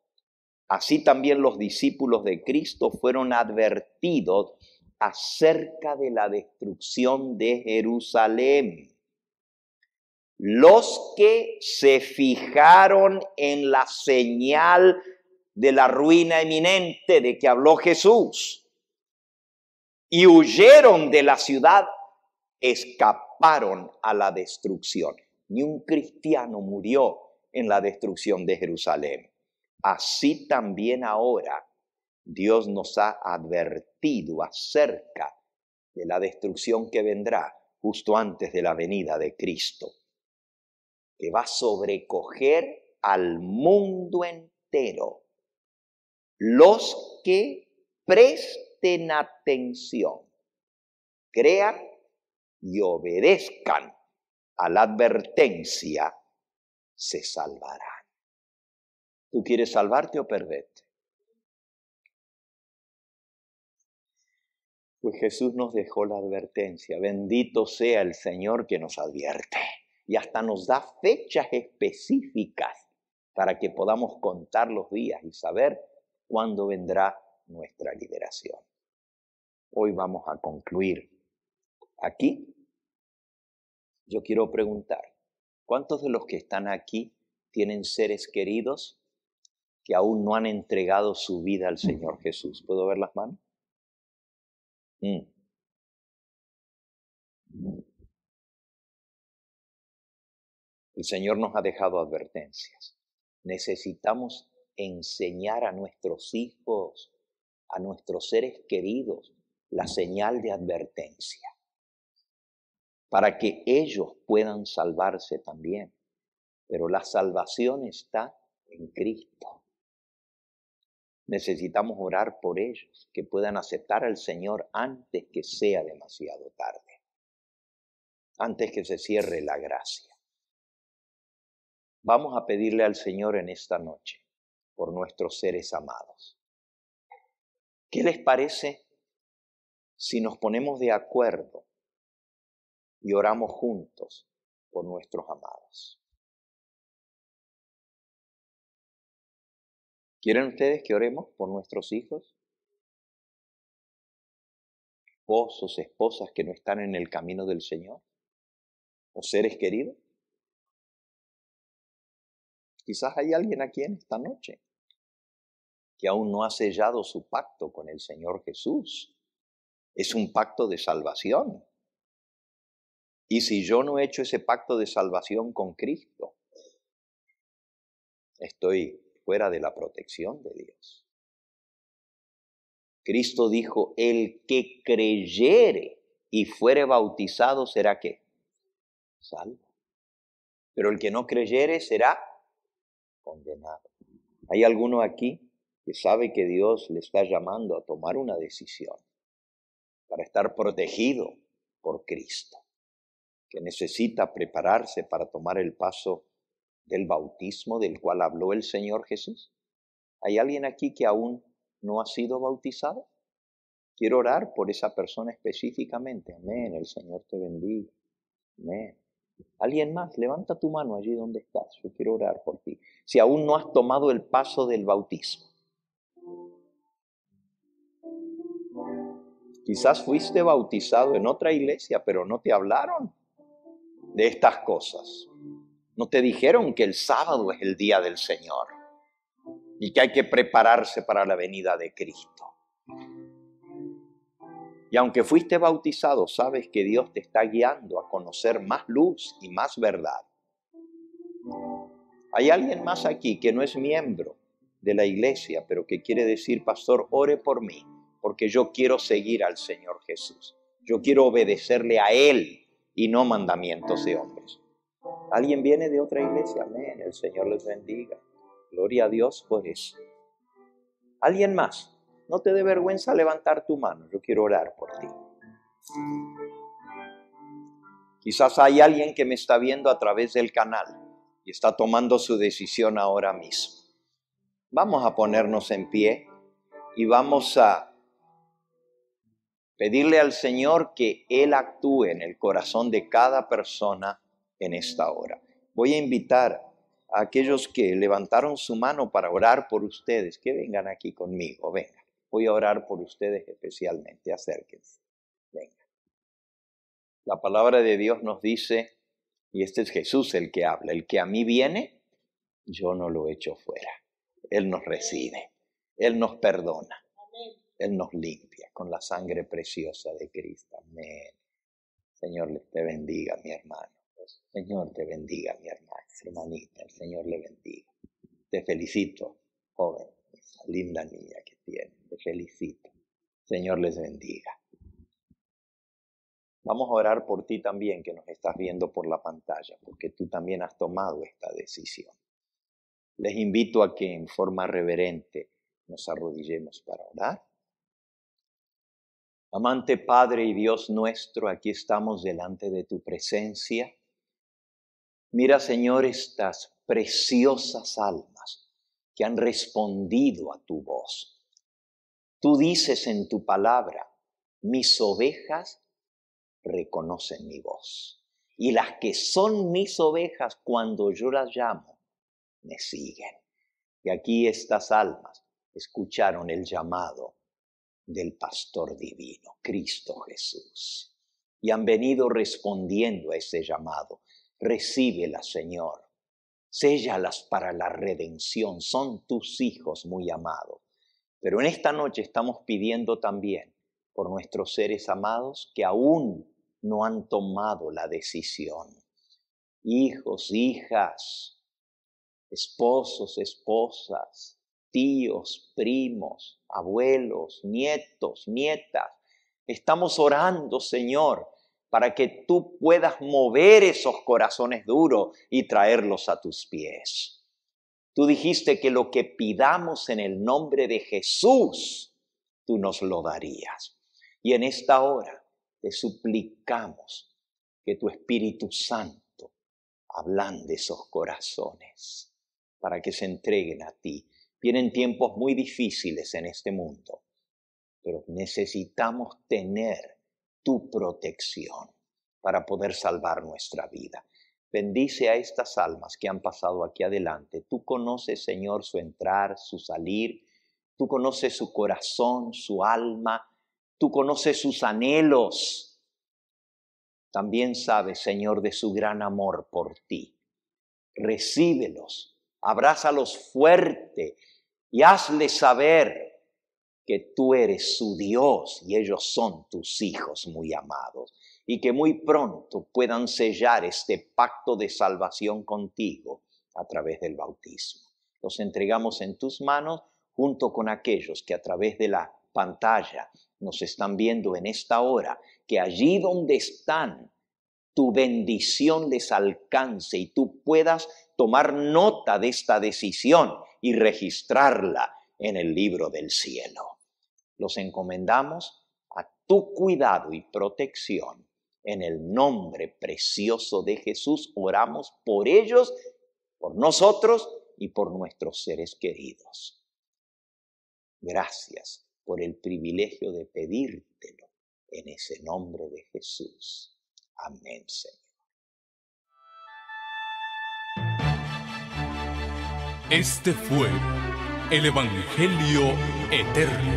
Así también los discípulos de Cristo fueron advertidos acerca de la destrucción de Jerusalén. Los que se fijaron en la señal de la ruina eminente de que habló Jesús y huyeron de la ciudad, escaparon a la destrucción. Ni un cristiano murió en la destrucción de Jerusalén. Así también ahora Dios nos ha advertido acerca de la destrucción que vendrá justo antes de la venida de Cristo, que va a sobrecoger al mundo entero. Los que presten atención, crean y obedezcan a la advertencia, se salvarán. ¿Tú quieres salvarte o perderte? Pues Jesús nos dejó la advertencia. Bendito sea el Señor que nos advierte. Y hasta nos da fechas específicas para que podamos contar los días y saber cuándo vendrá nuestra liberación. Hoy vamos a concluir aquí, yo quiero preguntar, ¿cuántos de los que están aquí tienen seres queridos que aún no han entregado su vida al mm. Señor Jesús? ¿Puedo ver las manos? Mm. El Señor nos ha dejado advertencias. Necesitamos enseñar a nuestros hijos, a nuestros seres queridos, la señal de advertencia para que ellos puedan salvarse también. Pero la salvación está en Cristo. Necesitamos orar por ellos, que puedan aceptar al Señor antes que sea demasiado tarde, antes que se cierre la gracia. Vamos a pedirle al Señor en esta noche por nuestros seres amados. ¿Qué les parece si nos ponemos de acuerdo y oramos juntos por nuestros amados. ¿Quieren ustedes que oremos por nuestros hijos? Esposos, esposas que no están en el camino del Señor o seres queridos. Quizás hay alguien aquí en esta noche que aún no ha sellado su pacto con el Señor Jesús. Es un pacto de salvación, y si yo no he hecho ese pacto de salvación con Cristo, estoy fuera de la protección de Dios. Cristo dijo, el que creyere y fuere bautizado será que Salvo. Pero el que no creyere será condenado. Hay alguno aquí que sabe que Dios le está llamando a tomar una decisión para estar protegido por Cristo que necesita prepararse para tomar el paso del bautismo del cual habló el Señor Jesús? ¿Hay alguien aquí que aún no ha sido bautizado? Quiero orar por esa persona específicamente. Amén, el Señor te bendiga. Amén. Alguien más, levanta tu mano allí donde estás. Yo quiero orar por ti. Si aún no has tomado el paso del bautismo. Quizás fuiste bautizado en otra iglesia, pero no te hablaron de estas cosas. No te dijeron que el sábado es el día del Señor y que hay que prepararse para la venida de Cristo. Y aunque fuiste bautizado, sabes que Dios te está guiando a conocer más luz y más verdad. Hay alguien más aquí que no es miembro de la iglesia, pero que quiere decir, pastor, ore por mí, porque yo quiero seguir al Señor Jesús. Yo quiero obedecerle a Él y no mandamientos de hombres. ¿Alguien viene de otra iglesia? Amén, el Señor les bendiga. Gloria a Dios por eso. ¿Alguien más? No te dé vergüenza levantar tu mano, yo quiero orar por ti. Quizás hay alguien que me está viendo a través del canal y está tomando su decisión ahora mismo. Vamos a ponernos en pie y vamos a pedirle al Señor que Él actúe en el corazón de cada persona en esta hora. Voy a invitar a aquellos que levantaron su mano para orar por ustedes, que vengan aquí conmigo, vengan. Voy a orar por ustedes especialmente, acérquense, Venga. La palabra de Dios nos dice, y este es Jesús el que habla, el que a mí viene, yo no lo echo fuera. Él nos recibe, Él nos perdona, Él nos limpia con la sangre preciosa de Cristo. Amén. Señor te bendiga, mi hermano. Pues, Señor te bendiga, mi hermana, hermanita. El Señor le bendiga. Te felicito, joven, esa linda niña que tienes. Te felicito. Señor les bendiga. Vamos a orar por ti también que nos estás viendo por la pantalla, porque tú también has tomado esta decisión. Les invito a que en forma reverente nos arrodillemos para orar. Amante Padre y Dios nuestro, aquí estamos delante de tu presencia. Mira, Señor, estas preciosas almas que han respondido a tu voz. Tú dices en tu palabra, mis ovejas reconocen mi voz. Y las que son mis ovejas cuando yo las llamo, me siguen. Y aquí estas almas escucharon el llamado del pastor divino, Cristo Jesús. Y han venido respondiendo a ese llamado. Recíbela, Señor. Séllalas para la redención. Son tus hijos muy amados. Pero en esta noche estamos pidiendo también por nuestros seres amados que aún no han tomado la decisión. Hijos, hijas, esposos, esposas, tíos, primos, abuelos, nietos, nietas. Estamos orando, Señor, para que tú puedas mover esos corazones duros y traerlos a tus pies. Tú dijiste que lo que pidamos en el nombre de Jesús, tú nos lo darías. Y en esta hora te suplicamos que tu Espíritu Santo ablande esos corazones para que se entreguen a ti Vienen tiempos muy difíciles en este mundo, pero necesitamos tener tu protección para poder salvar nuestra vida. Bendice a estas almas que han pasado aquí adelante. Tú conoces, Señor, su entrar, su salir. Tú conoces su corazón, su alma. Tú conoces sus anhelos. También sabes, Señor, de su gran amor por ti. Recíbelos abrázalos fuerte y hazles saber que tú eres su Dios y ellos son tus hijos muy amados y que muy pronto puedan sellar este pacto de salvación contigo a través del bautismo. Los entregamos en tus manos junto con aquellos que a través de la pantalla nos están viendo en esta hora, que allí donde están, tu bendición les alcance y tú puedas tomar nota de esta decisión y registrarla en el libro del cielo. Los encomendamos a tu cuidado y protección. En el nombre precioso de Jesús oramos por ellos, por nosotros y por nuestros seres queridos. Gracias por el privilegio de pedírtelo en ese nombre de Jesús. Amén, Señor. Este fue el Evangelio Eterno,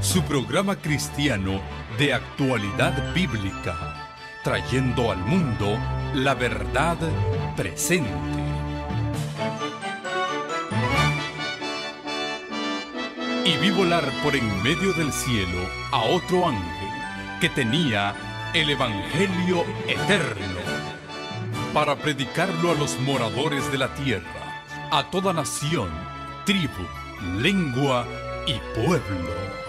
su programa cristiano de actualidad bíblica, trayendo al mundo la verdad presente. Y vi volar por en medio del cielo a otro ángel que tenía el Evangelio Eterno para predicarlo a los moradores de la tierra a toda nación, tribu, lengua y pueblo.